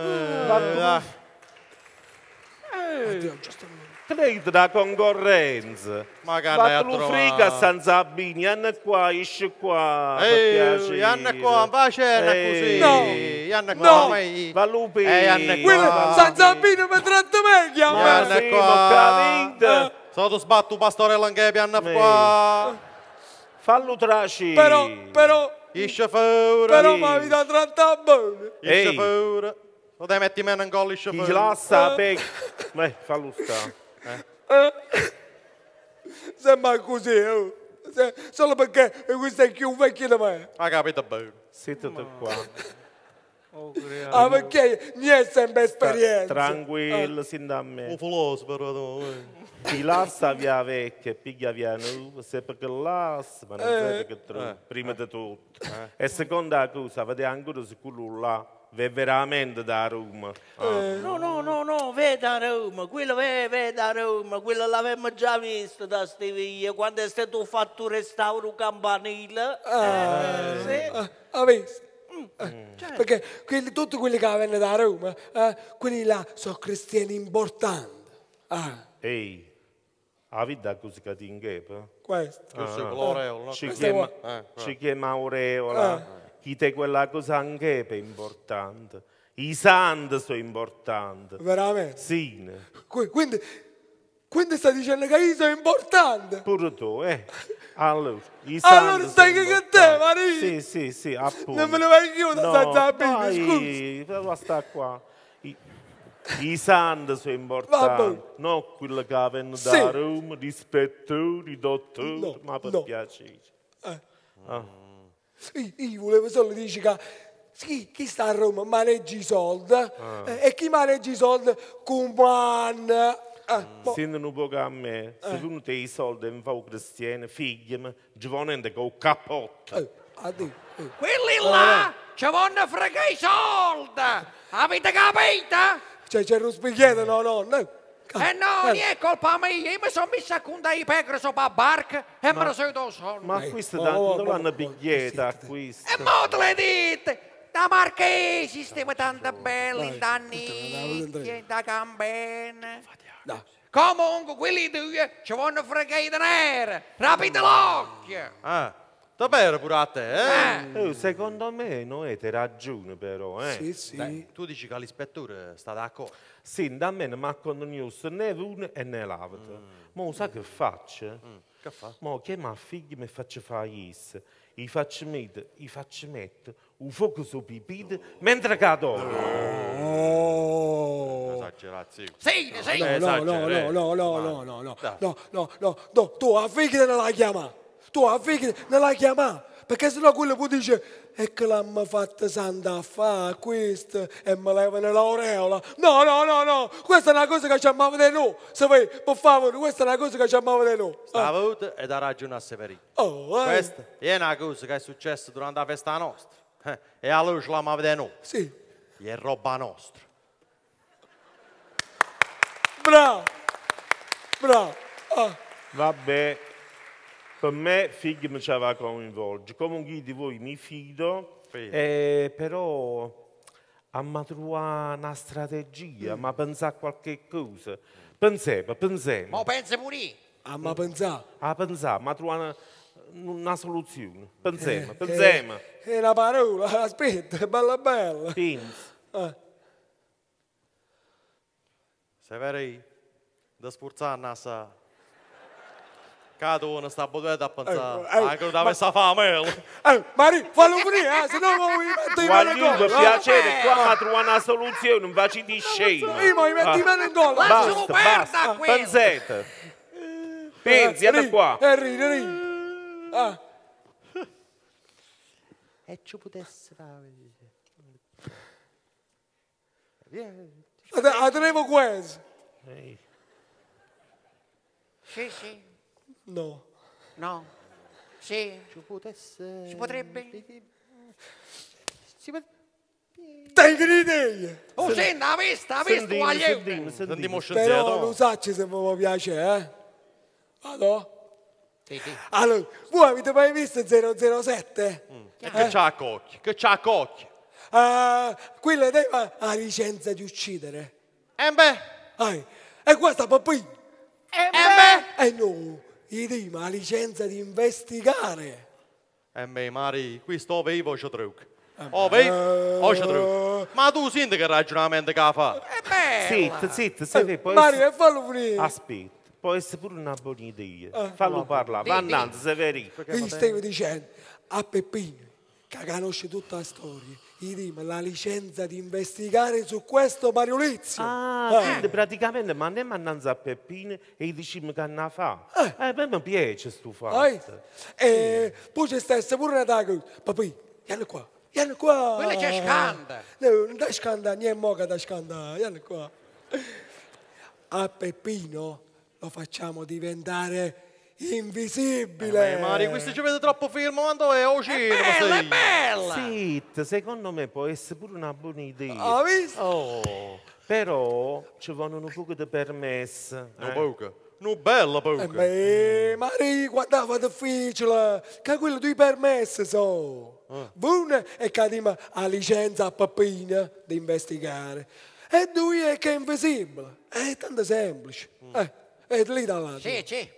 eh, eh, eh, eh, eh, Credi la concorrenza. Ma che Fatelo friga senza abbini, anna qua, esci qua. Ehi, anna qua, pace, c'è così. No, anna qua, no. vai. Va lupi. Ehi, anna qua. Senza abbini mi tratta meglio. Anna qua. Eh. Sono sbatto, pastorella anche pianna qua. Fallo traci. Però, però. Esce fuori. Però mi avete trattato bene. Esce fuori. Lo devi mettere in gol il sciopero. Eh. Chi la sa, Ma fallo stare. Eh? Sembra così, eh? solo perché questo è più vecchio di me. Ha ah, capito bene. Sittati qua. Oh, ah, perché niente sempre esperienza. Tra, tranquillo, ah. sin da me. Un filosofo, eh. Chi lascia via vecchia, piglia via nuova, se perché lascia, ma non eh. che trovi, eh. prima eh. di tutto. Eh. E seconda cosa, vedi ancora su quello là. Ve veramente da Roma? Eh, no, no, no, no, ve da Roma, quello ve, ve da Roma, quello l'avevamo già visto da Stiviglia quando è stato fatto il restauro campanile. Ah, eh, eh sì. ah, ah visto? Mm, eh, mm. Certo. Perché quelli, tutti quelli che vengono da Roma, eh, quelli là sono cristiani importanti. Ah. Ehi, avete da così che ti inghepa? Questo. Ah. Questo ah, è l'oreola. Ci, chiama, eh, ci chiama Aureola. Eh. Chite quella cosa anche è importante. I santi sono importanti. Veramente? Sì. Quindi, quindi stai dicendo che io sono importante? Pure tu, eh. Allora, i allora stai che te, Maria? Sì, sì, sì, appunto. Non me ne vai chiudere da no, Santa Bibbia, scusa. sta qua. I, i santi sono importanti, non quello che da sì. da Roma, rispettori, dottori, no, ma per no. piacere. Eh. Ah. Io volevo solo dire che chi, chi, sta a Roma maneggia i soldi ah. eh, e chi maneggia i soldi comanda. Eh, mm. Boh. Sentono un po' a me, se eh. tu non hai i soldi mi fa un cristiano, figlio, giovanente con un cappotto. Eh, addio, ah, eh. Quelli eh, là ci vogliono fregare i soldi, avete capito? Cioè c'è un specchietto, no, no, no. E eh, eh, no, eh. non è colpa mia, io mi sono messo a contare i pecore sopra la barca e ma, me lo sono dato sonno. Ma questo oh, tanto non hanno biglietta a E mo te le dite, da Marchesi stiamo tanto belli, da Nicchia, da Gambene. Comunque, quelli due ci vogliono fregare i denari, rapite l'occhio. Ah. Davvero pure a te, eh? eh. eh secondo me noi te ragione però, eh? Sì, sì. Dai, tu dici che l'ispettore sta d'accordo senta a me non mi accontenta né l'uno né l'altro. Mm. Ma sa mm. che faccio? Mm. Che fa? Ma che ma figli mi faccio fare isso? Gli faccio mettere, gli faccio mettere un fuoco su pipite mentre cadoro. No. Esagerato, sì. Sì, sì. No, no, no, no, no, no, no, no, no, no, no, no, tu a figli non la chiama, tu a figli non la chiama perché sennò quello può dire e che l'hanno fatta santa a fare questo e mi levano l'aureola. No, no, no, no, questa è una cosa che ci abbiamo vedere noi, se vuoi, per favore, questa è una cosa che ci abbiamo vedere noi. Stavuto ah. e da ragione a Severino. Oh, eh. Questa è una cosa che è successa durante la festa nostra. Eh, e allora ce l'abbiamo vedere noi. Sì. E è roba nostra. Bravo, bravo. Ah. Vabbè. Con me Figm ci aveva coinvolto. Comunque di voi mi fido, eh, però a maturare una strategia, mm. ma pensare a qualche cosa. Pensiamo, pensiamo. Ma pensa pure io. Ah, ma pensare. A ah, pensare, ma trovare una, una, soluzione. Pensiamo, eh, pensiamo. È eh, una eh, parola, aspetta, bella bella. Pensa. Eh. Se veri, da sforzare nasa Ca tu në sta bodo da panca. Anche da dava sta fame. Eh, Mari, fallo pure, eh, se no mi metto in mano gol. Guarda, piacere, qua ma trova una soluzione, un facci di scemo. Io mi metto in mano in gol. La superta qui. Panzetta. Pensi, anda qua. E ridi, ridi. Ah. E ci potesse fare. Vieni. Andremo questo. Sì, sì. No. No? Sì. Ci potesse... Si potrebbe? Si potrebbe... Dai criteria! Oh, senti, ha visto, ha visto quali è? Sentiamo Però non sacci se mi piace, eh? Vado? Sì, sì. Allora, voi avete mai visto 007? Mm. Eh? Che c'ha a cocchi? Che c'ha a cocchi? Uh, quella è la licenza di uccidere. E eh beh? Ah, e questa papì? E eh beh? Eh no gli la licenza di investigare. E eh, me Mari, questo oveva o truk. Eh, oveva oh, oh, o truk. Eh. Ma tu senti che ragionamento che fa? Zitto, zitto, senti, Mari, e fallo pure. Aspetta può essere pure una buona idea. Fallo parlare, va andando, Severino. Quindi stavo dicendo a Peppino, che conosce tutta la storia, gli dimmo la licenza di investigare su questo Mario Lizio. Ah, eh. quindi praticamente mandiamo annanza a Peppino e gli diciamo che hanno fa. Eh, eh me piace sto fatto. Eh. E sì. poi c'è stessa pure una cosa, papì, vieni qua, vieni qua. Quello che scanda. No, non da scanda, niente moca da scanda, vieni qua. A Peppino lo facciamo diventare invisibile. Eh, Mario, questo ci vede troppo fermo, quanto è ocino? È bella, è bella! Sit, secondo me può essere pure una buona idea. Ho visto? Oh, però ci vogliono un po' di permesso. Eh? Un poco? Eh. No, bella poco. Eh, Mario, guardava difficile, che quello dei permessi so. Ah. Uno è che ha la licenza a Pappina di investigare e due è che è invisibile. È tanto semplice. Mm. Eh, è lì dall'altro. Sì, sì.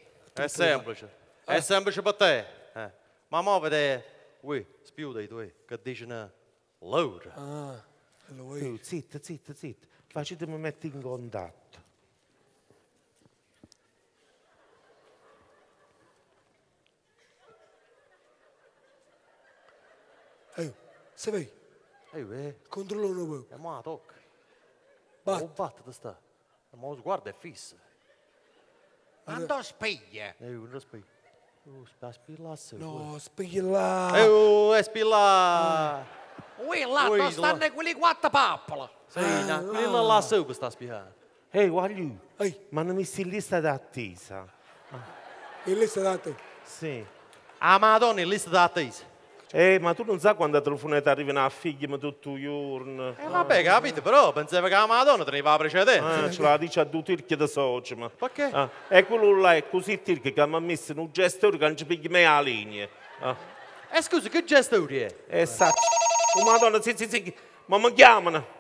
È semplice. È eh? semplice per te. Eh. Ma mo vedi, ui, spiù i due, che dicono loro. Ah, lui. Tu, zitto, zitto, zitto. Facetemi mettere in contatto. Ehi, se vedi. Ehi, eh. Controllo un po'. E mo la tocca. Batte. Oh, batte, sta. Ma lo sguardo è fisso. É, eu Man to spīja. Ei, un raspīja. Uspēs e No, spīlā. Uspēs pilā. Uilla, tuosta tänne kuin liikuatta paappala. Siinä, lilla lasuukus taas que Hei, Walju. Ei. ei non messi in lista d'attesa. E lista d'attesa? sim a madonna, lista lista d'attesa. Eh, ma tu non sai quando telefonate arrivano a ah, figli, ma tutto giorno. Eh, vabbè, capito, però pensavo che la Madonna teneva la precedenza. Eh, ce la dice a due tirchi da soci, ma. Perché? Ah, e quello là è così tirchi che mi ha messo in un gestore che non ci pigli mai la linea. Ah. Eh, scusa, che gestore è? Eh, sa. Oh, Madonna, sì, sì, sì, ma mi chiamano.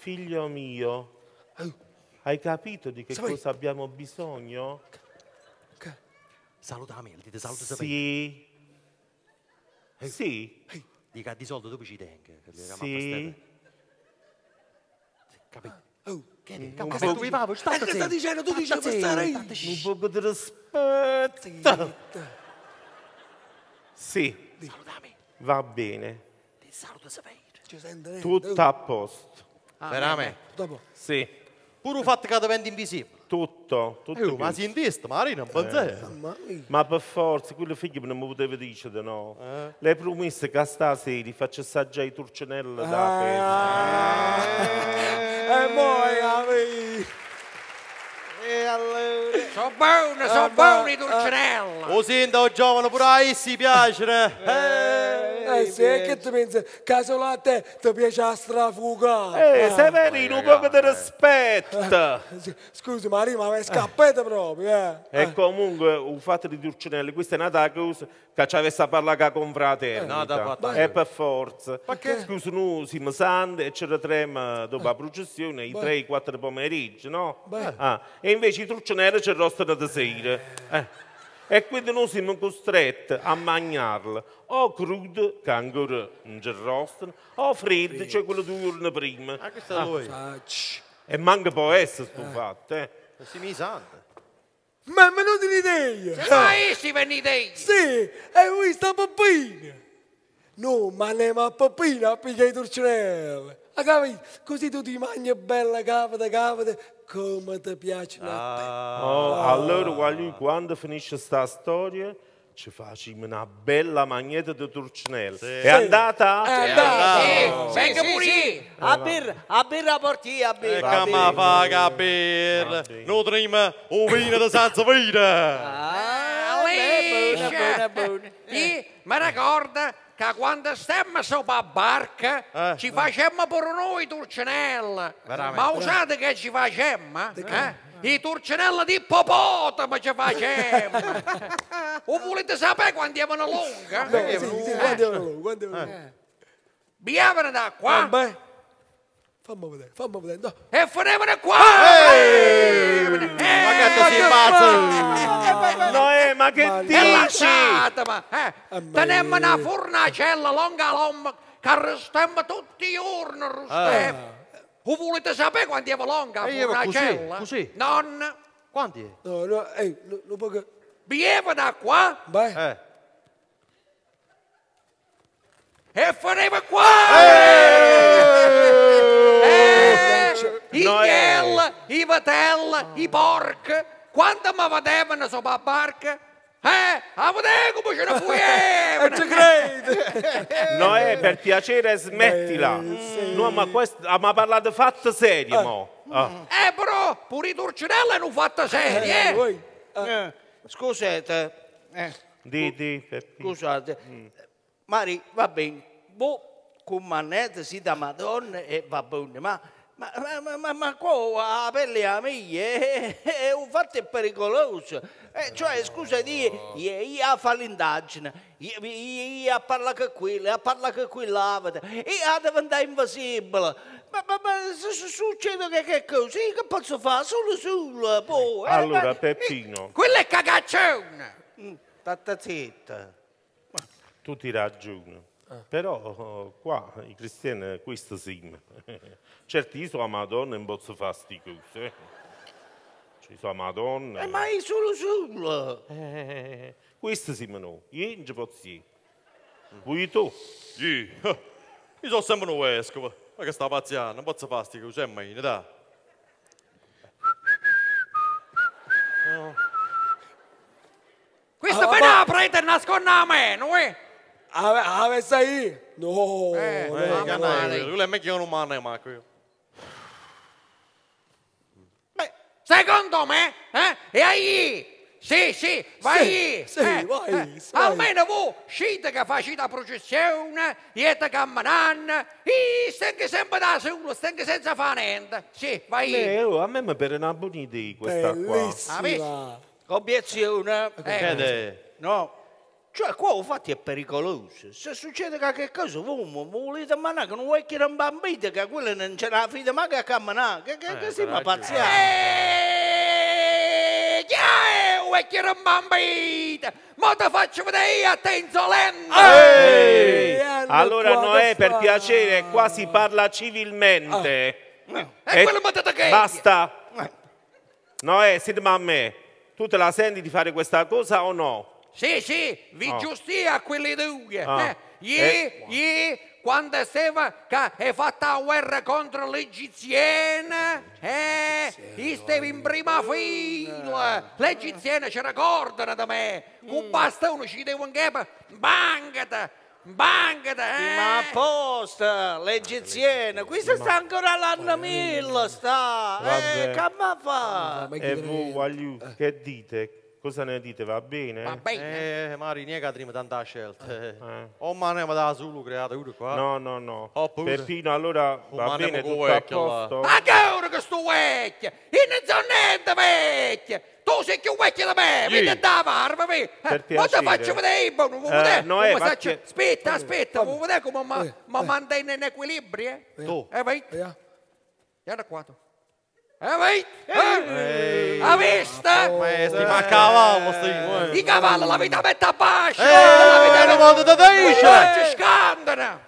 Figlio mio, oh. hai capito di che cosa abbiamo bisogno? Salutami, il dite saluto sapere. Sì. Ehi. Sì. Ehi. Dica di solito dopo ci tengo. Sì. Capito? Oh. oh, che ne? Capo, tu mi pavo, sta zitto. Eh, sta dicendo? Tu dici per stare io. Un poco di rispetto. Sì. Salutami. Va bene. Ti saluto sapete. Tutto a posto. Ah, Veramente? Dopo? Sì. Pure il fatto che diventa invisibile. Tutto, tutto. Eh, ma si intesta, Marina, non Eh. Ma per forza, quello figlio non mi poteva dire, no? Eh. Lei promesse che stasera faccio assaggiare i turcinelli da festa. E poi, amici. E allora... Sono buone, sono eh, buone i dolcinelle. Eh, o senta, giovane, pure a essi piacere. Eh, eh, eh sì, che tu pensi? Caso a te ti piace la strafuga. Eh, eh ah, Severino, un poco di rispetto. Eh, scusi, Maria, ma è scappata proprio. Eh. E eh. comunque, il fatto di dolcinelle, questa è una cosa che ci avesse a parlare con fraterno. Eh, per forza. Perché? Scusi, noi siamo santi e c'era ne trema dopo la eh. processione, i 3-4 pomeriggi, no? Ah. E invece i truccioneri c'erano costano di sera. Eh. E quindi noi siamo costretti a mangiarle o crude, che ancora non c'è rostano, o fredde, cioè quello due giorni prima. Ah, questo ah. E manca può essere eh. fatto, eh. Si mi sente. Ma è venuta un'idea! Ma è esci venite! Sì, e questa Peppina! No, ma ne ma Peppina, perché i turcinelli! Ah, Così tu ti mangi bella, capita, capita, come ti piace ah, oh, ah. Allora quando finisce questa storia ci facciamo una bella magnetta di Turcinella. Sì. È andata? È andata. Sì, oh. sì, sì, sì. A birra, a birra porti, a birra. Eh, che ah, ma paga a birra. Noi trima un vino di Sazzavina. Ah, buona, buona, buona. Ma ricorda che quando stiamo sopra a barca eh, ci eh. facemmo pure noi turcinella. Ma usate che ci facemmo? Eh? I turcinelli di ippopotamo ci facemmo. o volete sapere quanti erano lunghi? No, sì, sì, eh. quanti erano lunghi? Quanti erano eh. lunghi? Biavano da qua. Fammi vedere, fammi vedere. No. E fuori qua! Ma che ti eh, sei pazzo? No, eh, ma che ma dici? È lasciata, ma... Eh, teniamo una fornacella lunga l'ombra che arrestiamo tutti i giorni, Rustem. Ah. O volete sapere quanti è longa la eh, fornacella? Così, così. Non... Quanti è? No, no, ehi, no, no, perché... Bieva da qua? Beh. Eh. E faremo qua! Ehi! invece i no, i Vatel, i Porc, quando mi vedevano sopra la barca, eh, a vedere come ce ne fu Non eh, ci credi! Noè, per piacere smettila! Eh, sì. No, ma questo, ah, ma parlato fatto serio, eh. Ah. mo! Oh. Eh, però, pure i turcinelli hanno fatto serio, eh, eh! Voi, eh. Scusate, eh. di, di, Scusate, mm. Mari, va bene, voi boh, con mannette, sì da Madonna e va bene, ma ma, ma, ma, ma qua la ah, pelle a me eh, eh, eh, è, un fatto pericoloso. Eh, cioè, scusa, io, io, io a fare l'indagine, io, io, a parlare con quello, a parlare con quell'avatar, io a diventare invisibile. Ma, ma, ma se succede che, che cosa, io che posso fare? Solo, solo, boh, poi. Allora, eh, ma, Peppino... Eh, quello è cagaccione! Tata mm, zitta. Tu ti ragioni. Eh. Però oh, qua i cristiani questo sì. Certi sono Madonna in bozzo fasticoso. Eh. Ci sono Madonna. Eh, ma è solo solo. Eh, questo sì, ma no. Io non ci posso dire. Vuoi tu? Sì. Io sono sempre un vescovo. Ma che sta pazziando? Non posso fare fasticoso, c'è mai, ne dai. Questo ah, però prete nasconde a me, non è? Ave, ave essa aí. No, é, não, é, não, não, ei, Kyllä mekin on secondo me, eh, e aí? Sì, sì, vai! Sì, sì eh, vai, eh, vai! Almeno voi scite che facite la processione, siete camminando, e stai sempre da solo, stai senza fare niente. Sì, vai! Eh, oh, a me mi pare una buona idea questa Bellissima. qua. Bellissima! Ah, Obiezione! Eh, no, cioè, qua infatti è pericoloso. Se succede qualche cosa, voi volete che non vuoi che non bambite, che quello non ce la fida, ma che camminare, che, che, eh, che si ma pazziamo. Eh, vuoi che non bambite, ma ti faccio vedere io a te insolente. Eh! Eh, allora Noè, per piacere, qua si parla civilmente. Ah. No. E, e quello che Basta. Noè, siete a me. Tu te la senti di fare questa cosa o no? Sì, sì, vi oh. giustia quelle due. Oh. Ah. Eh? Ie, eh. ie, quando stava è fatta la guerra contro l'egiziana, eh, io stavo in prima fila. L'egiziana ci ricordano da me. Con mm. bastone ci devo anche bangata. Bancata, eh? Ma apposta, l'egiziana, questo sta ancora l'anno eh. mille, sta, eh, che fa? E voi, che dite? Cosa ne dite? Va bene? Va bene. Eh, Mari, non è che avremo tanta scelta. Eh. Eh. O maniamo da solo creato uno qua. No, no, no. Oh, Peppino, allora o va bene tutto vecchio, a posto? Ma che ora che sto vecchio? E non so niente vecchio! Tu sei più vecchio da me, yeah. vedi da varma, vedi? Eh, ma ti faccio vedere, non vuoi eh, vedere? Eh, no, faccio... che... Aspetta, aspetta, vuoi vedere come mi eh, eh. mantiene in equilibrio? Eh, tu? Eh, vai. Eh. Vieni qua tu. Eh, eh, eh? Ha visto? Maestri, ma a cavallo stai I cavalli, la vita mette a pace! La era un modo di dire! Ci scandano!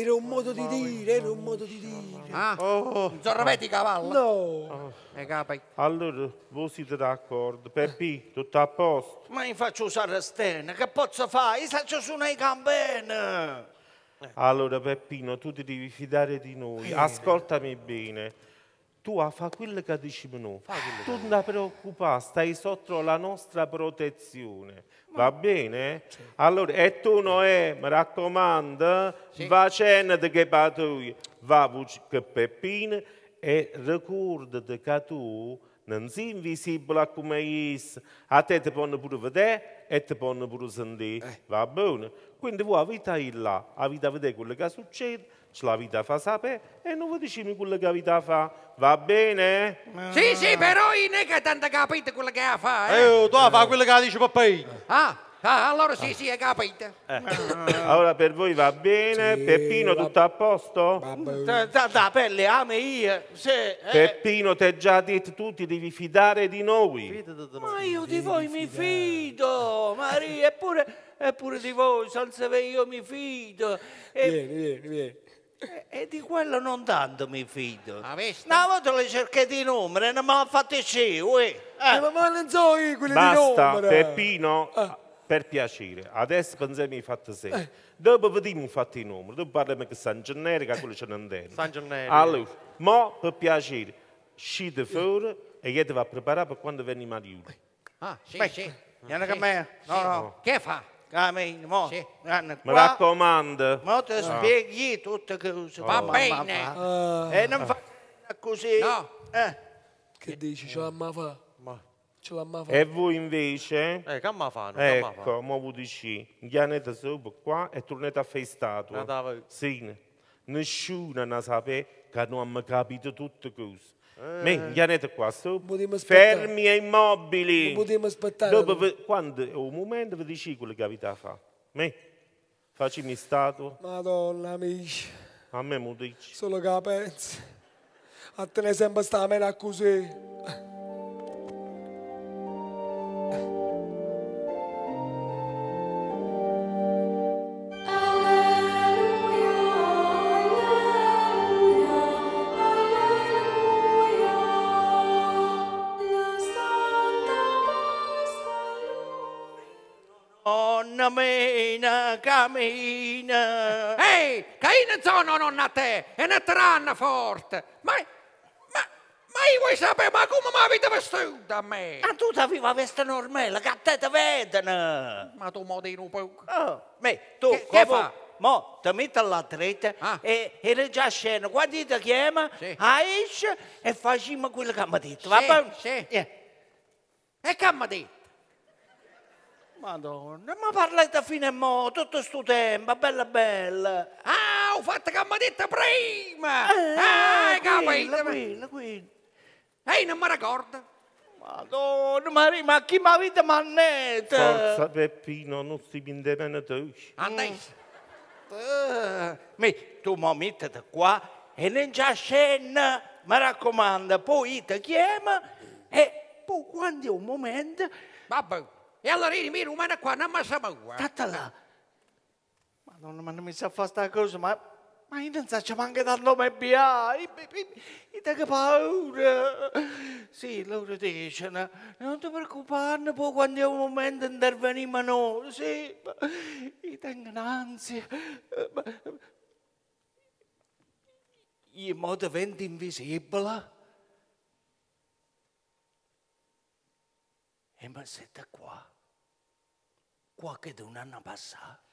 Era un modo di dire, era un modo di dire. Ah, oh, oh. non ripeti i cavalli? No. Oh. E capi. Allora, voi siete d'accordo? Peppi, tutto a posto? Ma mi faccio usare la stena, che posso fare? Io faccio suonare i campene! Allora Peppino, tu ti devi fidare di noi, ascoltami bene tu a fa quello che diciamo noi. Tu non ti preoccupare, stai sotto la nostra protezione. Ma... Va bene? Sì. Allora, e tu Noè, mi raccomando, sì. va a cena che patui, va che Peppino e ricordati che tu non sei invisibile come is, a te ti possono pure vedere e ti possono pure sentire. Eh. Va bene? Quindi voi avete là, avete a vedere quello che succede ce fa sapere e non vuoi diciamo quello che la vita fa, va bene? Ah. Sì, sì, però io non è che tanto capito quello che ha fatto. Eh, eh tu hai fatto quello che dice papà. Ah. Ah, allora sì, sì, hai capito. Eh. Allora per voi va bene, sì, Peppino va... tutto a posto? Da, da, da pelle, ame io. Se, eh. Peppino ti già detto tu ti devi fidare di noi. Ma io di voi mi fido, Maria, eppure, eppure di voi, senza voi io mi fido. E... Vieni, vieni, vieni. E, di quello non tanto mi fido. Una ah, volta le cercate di numeri eh, non me l'ha fatto io. Eh, ma non so io quelli Basta, di Peppino, ah. per piacere, adesso pensiamo ai fatti seri. Eh. Dopo vediamo fatti i numeri, dopo parliamo di San Genneri, che quello c'è dentro. San Genneri. Allora, ma per piacere, uscite fuori e io ti va a preparare per quando vieni Mariulo. Ah, sì, Beh, sì. Vieni sì. con me. No, no. Che fa? Cammino, sì. mi raccomando. Ma ti no. Ah. spieghi tutto questo. Va bene. Uh. Eh, e eh. non fa così. No. Eh. Che dici, ce l'ha mai fa? Ce l'ha mai fa? E voi invece? Eh, che ma fanno? Ecco, mo vi dici, Andiamo subito qua e tornate a fare statua. Sì, nessuno ne sapeva che non mi capito tutto questo. Eh. Meglianete qua, sono fermi e immobili. Non Dopo, quando è un momento vi dici quello che avete fatto. Me, facimi stato. Madonna amici. A me mi dici. Solo che la pensi. A te ne sempre sta a me così. Caina. Ehi, Caina sono nonna te, e ne tranna forte. Ma, ma, ma io vuoi sapere, ma come mi avete vestito a me? Ma tu ti la veste normale, che a te ti vedono. Ma tu mo di un po'. Oh, me, tu, che, che fa? Mo, ti metto alla treta ah. e, e le già scena. Quando ti chiama, sì. esce e facciamo quello che mi ha detto. Sì, va bene? Sì. Yeah. E che mi ha detto? Madonna, ma parlate da fine mo, tutto sto tempo, bella bella. Ah, ho fatto che mi ha detto prima! Eh, ah, capito? Qui, quella, Ehi, non mi ricordo. Madonna, Maria, ma chi mi ha detto mannetta? Forza Peppino, non si pinde bene mm. eh, tu. Andai. Uh, tu mi mettete qua e non c'è scena, mi raccomando, poi ti chiama e poi quando è un momento... Vabbè. E allora io mi rimane qua, non mi sa paura. Tattala. Madonna, ma non mi sa fare sta cosa, ma... Ma io non sapevo anche dal nome Bia, io, tengo paura. Sì, loro dicono, non ti preoccupare, poi quando è un momento interveniamo noi, sì, io tengo ansia. Io mo divento invisibile. E mi siete qua qualche di anno passato.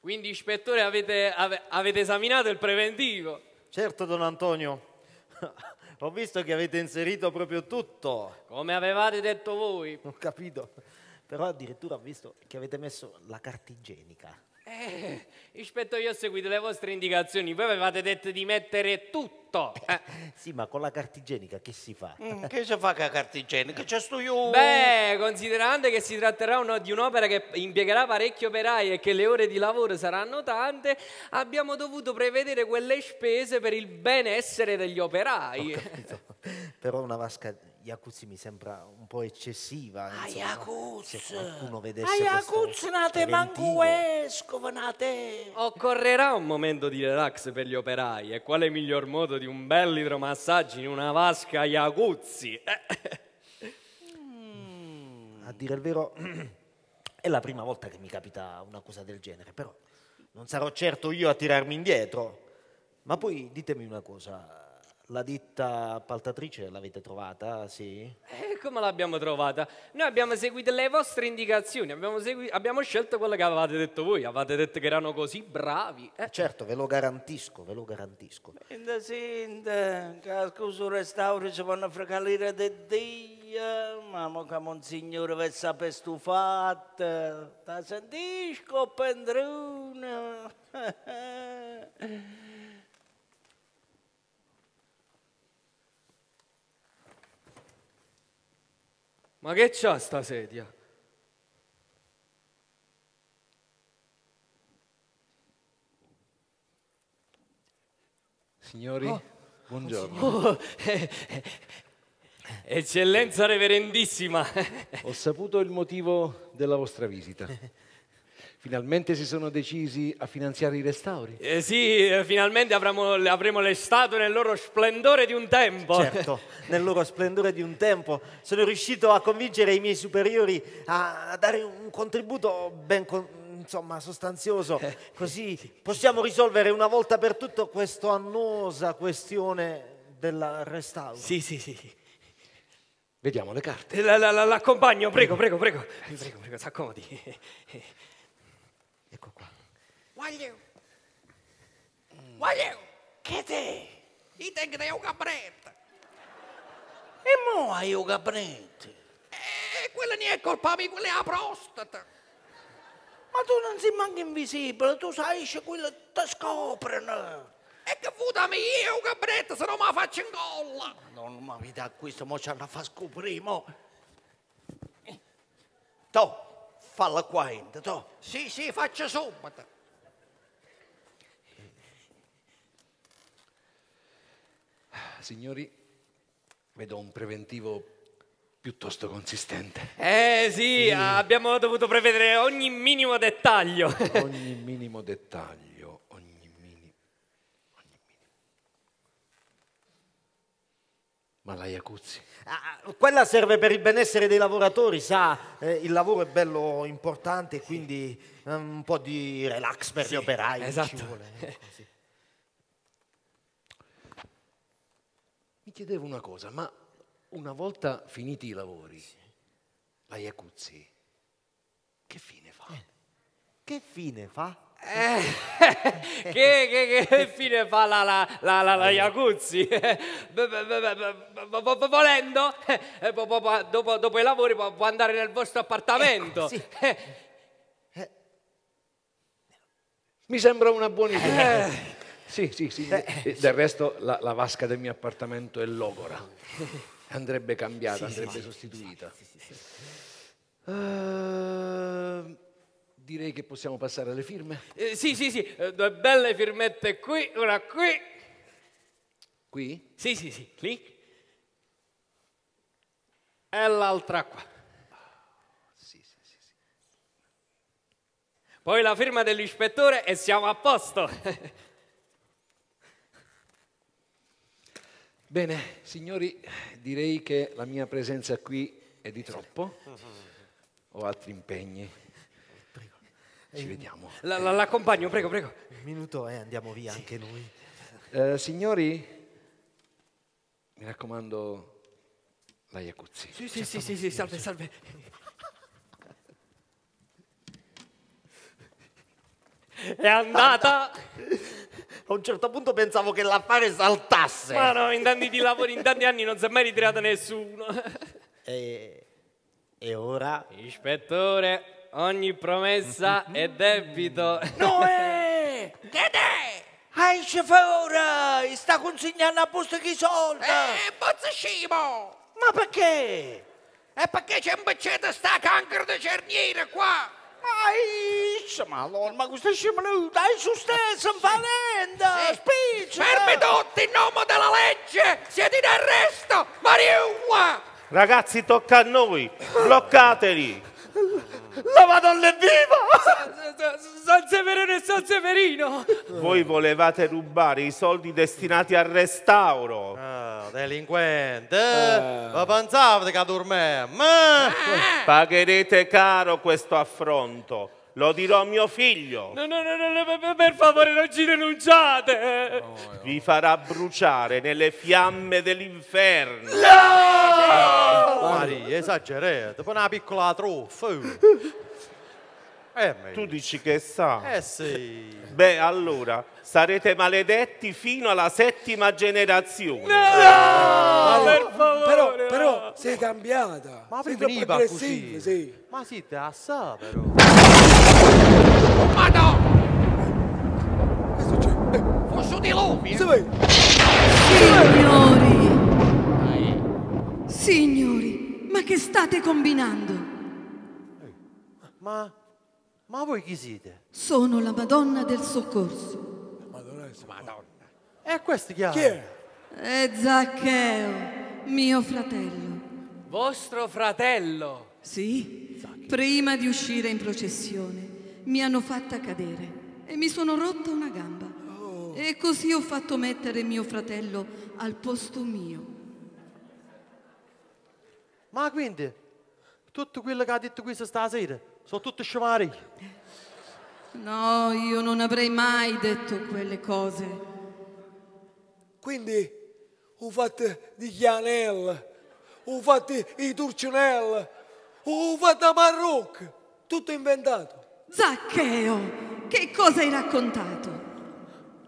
Quindi, ispettore, avete, ave, avete esaminato il preventivo? Certo, don Antonio. Ho visto che avete inserito proprio tutto. Come avevate detto voi. Ho capito. Però addirittura ho visto che avete messo la carta igienica eh, rispetto io ho seguito le vostre indicazioni, voi avevate detto di mettere tutto. Eh, sì, ma con la cartigenica che si fa? Mm, che si fa con la cartigenica? igienica? C'è sto io... Beh, considerando che si tratterà uno, di un'opera che impiegherà parecchi operai e che le ore di lavoro saranno tante, abbiamo dovuto prevedere quelle spese per il benessere degli operai. Però una vasca Yakuz mi sembra un po' eccessiva. Ayakuz! Ah, se qualcuno vedesse Ayakuz ah, nate manguesco, nate! Occorrerà un momento di relax per gli operai e quale miglior modo di un bel idromassaggio in una vasca Yakuzzi? Mm. A dire il vero, è la prima volta che mi capita una cosa del genere, però non sarò certo io a tirarmi indietro. Ma poi ditemi una cosa, la ditta appaltatrice l'avete trovata, sì? E eh, come l'abbiamo trovata? Noi abbiamo seguito le vostre indicazioni, abbiamo, segui- abbiamo, scelto quello che avevate detto voi, avevate detto che erano così bravi. Eh. Certo, ve lo garantisco, ve lo garantisco. Senta, senta, cascuso restauro ci vanno a fregare di Dio, mamma che monsignore vi sapete stufate, ti sentisco pendrone. Ma che c'ha sta sedia? Signori, oh, buongiorno. Oh, eh, eh, eh, eccellenza reverendissima. Ho saputo il motivo della vostra visita. Finalmente si sono decisi a finanziare i restauri. Eh sì, eh, finalmente avremo, avremo le statue nel loro splendore di un tempo. Certo, nel loro splendore di un tempo. Sono riuscito a convincere i miei superiori a, a dare un contributo ben con, insomma, sostanzioso. Eh. Così possiamo risolvere una volta per tutto questa annosa questione del restauro. Sì, sì, sì. Vediamo le carte. l'accompagno, prego, prego, prego. Prego, eh, prego, si s'accomodi. Gualleu! Guagliu. Che te? Io tengo da un capretto! E mo hai un capretto? E eh, quella non è colpa mia, quella è la prostata! Ma tu non sei manco invisibile, tu sai che quello ti scoprono! E che votami io, un capretto, se no me la faccio in colla! Non mi vita questo, mo ce la fa scoprire, mo! Eh. To, falla qua, ente, to! Sì, sì, faccio subito! Signori, vedo un preventivo piuttosto consistente. Eh sì, mm. abbiamo dovuto prevedere ogni minimo dettaglio. ogni minimo dettaglio, ogni minimo. Ma la Iacuzzi? Ah, quella serve per il benessere dei lavoratori, sa, eh, il lavoro è bello importante, quindi sì. Eh, un po' di relax per sì, gli operai esatto. ci vuole. Eh, così. chiedevo una cosa, ma una volta finiti i lavori, sì. la Iacuzzi, che fine fa? Eh. Che fine fa? Eh, che, che, che, fine fa la, la, la, la, la Iacuzzi? Volendo, eh, dopo, dopo, i lavori può, andare nel vostro appartamento. Ecco, sì. Eh. Eh. Mi sembra una buona idea. Sì, sì, sì. Eh. Del resto la, la, vasca del mio appartamento è logora. Andrebbe cambiata, sì, andrebbe sì, sostituita. Sì, ehm, uh, direi che possiamo passare alle firme. Eh, sì, sì, sì. Eh, due belle firmette qui, una qui. Qui? Sì, sì, sì. Lì. E l'altra qua. Poi la firma dell'ispettore e siamo a posto. Bene, signori, direi che la mia presenza qui è di troppo. Ho altri impegni. Prego. Ci vediamo. La, la, l'accompagno, prego, prego. Un minuto e eh, andiamo via sì. anche noi. Eh, signori, mi raccomando, la Iacuzzi. Sì, sì, certo. sì, sì, salve, salve. È andata. A un certo punto pensavo che l'affare saltasse. Ma no, in tanti di lavori, in tanti anni non si è mai ritirato nessuno. E, e ora? Ispettore, ogni promessa mm-hmm. è debito. Noè! Che te? Hai favore, sta consegnando a posto chi soldi. Eh, bozza scemo! Ma perché? È eh, perché c'è un beccetto sta cancro di cerniere qua. Ai! spiccia, ma allora, ma questa scimmia, dai su stessa, sì. valente, sì. spiccia! Fermi tutti, in nome della legge, siete in arresto, Mariua! Ragazzi, tocca a noi, bloccateli! La Madonna è viva! San Severino e San Severino! Voi volevate rubare i soldi destinati al restauro. Ah, delinquente! Eh. pensavate che dormiamo? Ma... Eh? Pagherete caro questo affronto. Lo dirò a mio figlio. No, no, no, no, per favore non ci denunciate. Vi farà bruciare nelle fiamme dell'inferno. No! Maria, esagerate, poi una piccola truffa. Eh, eh tu dici che sa. Eh sì. Beh, allora, sarete maledetti fino alla settima generazione. No! no! Per favore! Però, però, sei cambiata. Ma sei veniva così. Sì. Ma si te sa, però. Ma no! Che succede? Eh. Foscio di lupi! Eh. Sì. Signori! Signori, ma che state combinando? Ma... Ma voi chi siete? Sono la Madonna del Soccorso. La Madonna del Soccorso. Madonna. E questo chi è? Chi è? È Zaccheo, mio fratello. Vostro fratello? Sì. Zaccheo. Prima di uscire in processione mi hanno fatta cadere e mi sono rotta una gamba. Oh. E così ho fatto mettere mio fratello al posto mio. Ma quindi, tutto quello che ha detto questa stasera sono tutti scivari. No, io non avrei mai detto quelle cose. Quindi, ho fatto di Chianel, ho fatto di Turcinel, ho fatto a Marocco, tutto inventato. Zaccheo, che cosa hai raccontato?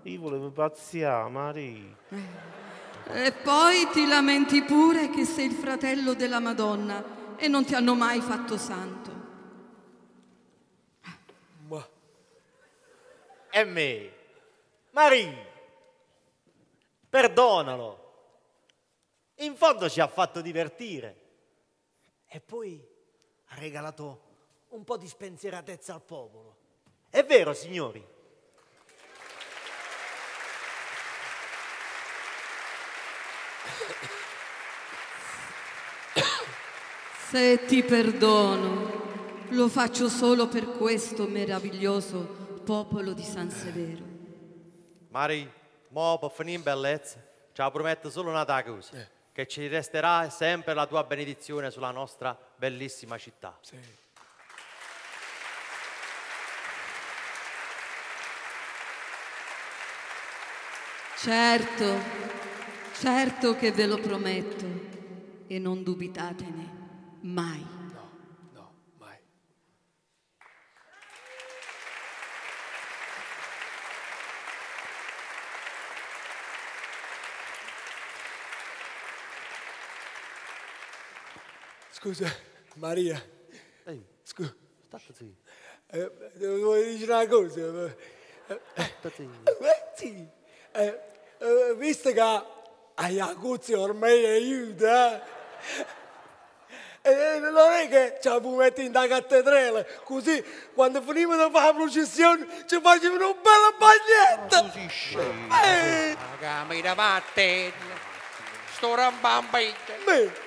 Io volevo pazziare, Maria. Eh, e poi ti lamenti pure che sei il fratello della Madonna e non ti hanno mai fatto santo. e me. Marie, perdonalo. In fondo ci ha fatto divertire. E poi ha regalato un po' di spensieratezza al popolo. È vero, signori. Se ti perdono, lo faccio solo per questo meraviglioso popolo di San Severo. Mari, mo per finire in bellezza, ci ha prometto solo una cosa, eh. che ci resterà sempre la tua benedizione sulla nostra bellissima città. Sì. Certo, certo che ve lo prometto e non dubitatene mai. Scusa, Maria. Ehi. Scusa. State zitti. Eh, devo dire una cosa. State zitti. Eh, eh, eh, eh, eh visto che a Iacuzzi ormai aiuta, eh, non è che ci abbiamo messo in da cattedrale, così quando finivano a fare la processione ci facevano una bella bagnetta. Ma così scemo. Eh. La camera va a te, sto rambambito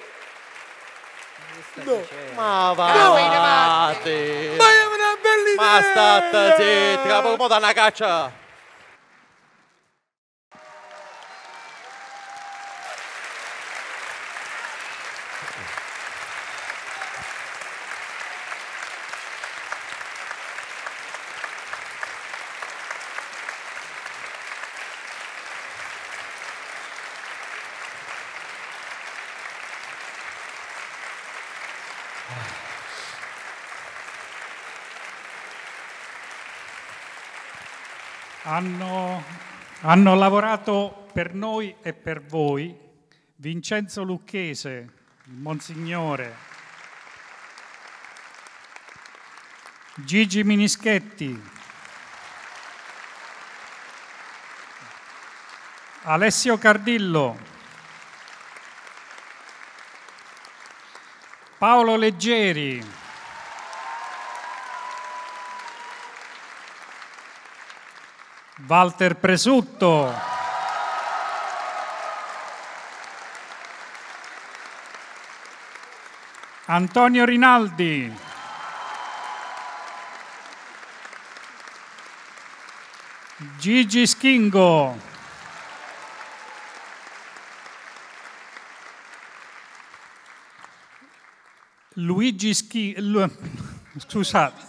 no. Ma va, ma è una bellissima! idea. Ma state zitti, che poi da una caccia. hanno, hanno lavorato per noi e per voi Vincenzo Lucchese, il Monsignore, Gigi Minischetti, Alessio Cardillo, Paolo Leggeri, Walter Presutto. Antonio Rinaldi. Gigi Schingo. Luigi Schingo. Scusate,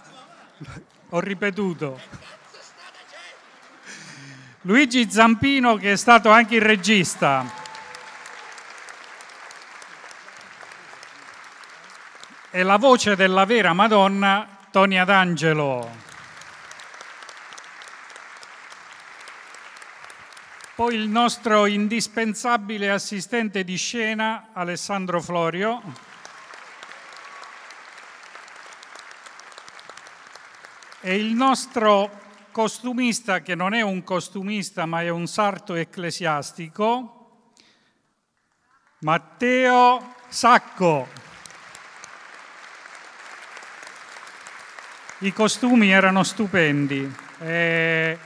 ho ripetuto. Luigi Zampino che è stato anche il regista. E la voce della vera Madonna, Tonia D'Angelo. Poi il nostro indispensabile assistente di scena, Alessandro Florio. E il nostro costumista che non è un costumista ma è un sarto ecclesiastico, Matteo Sacco. I costumi erano stupendi. E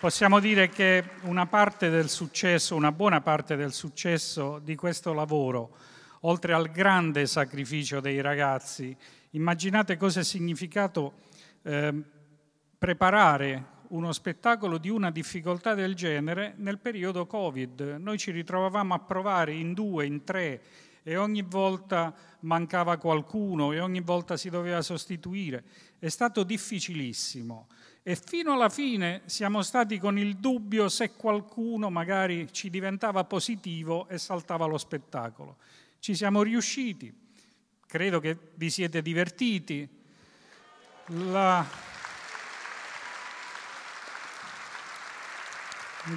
possiamo dire che una parte del successo, una buona parte del successo di questo lavoro, oltre al grande sacrificio dei ragazzi, immaginate cosa è significato eh, preparare uno spettacolo di una difficoltà del genere nel periodo Covid. Noi ci ritrovavamo a provare in due, in tre e ogni volta mancava qualcuno e ogni volta si doveva sostituire. È stato difficilissimo e fino alla fine siamo stati con il dubbio se qualcuno magari ci diventava positivo e saltava lo spettacolo. Ci siamo riusciti, credo che vi siete divertiti. La...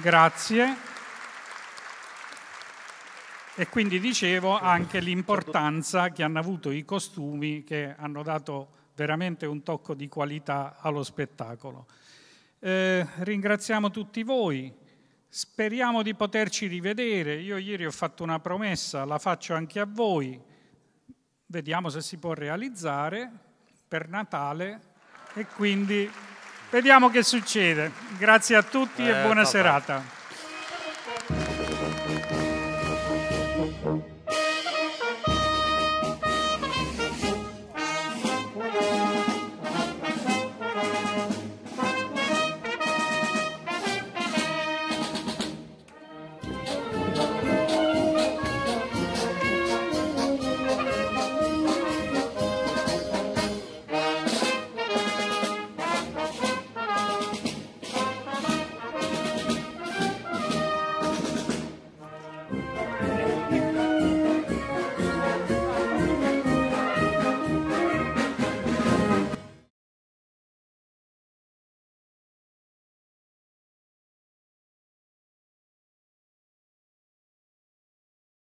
Grazie. E quindi dicevo anche l'importanza che hanno avuto i costumi che hanno dato veramente un tocco di qualità allo spettacolo. Eh, ringraziamo tutti voi, speriamo di poterci rivedere. Io ieri ho fatto una promessa, la faccio anche a voi. Vediamo se si può realizzare per Natale e quindi Vediamo che succede. Grazie a tutti eh, e buona papà. serata.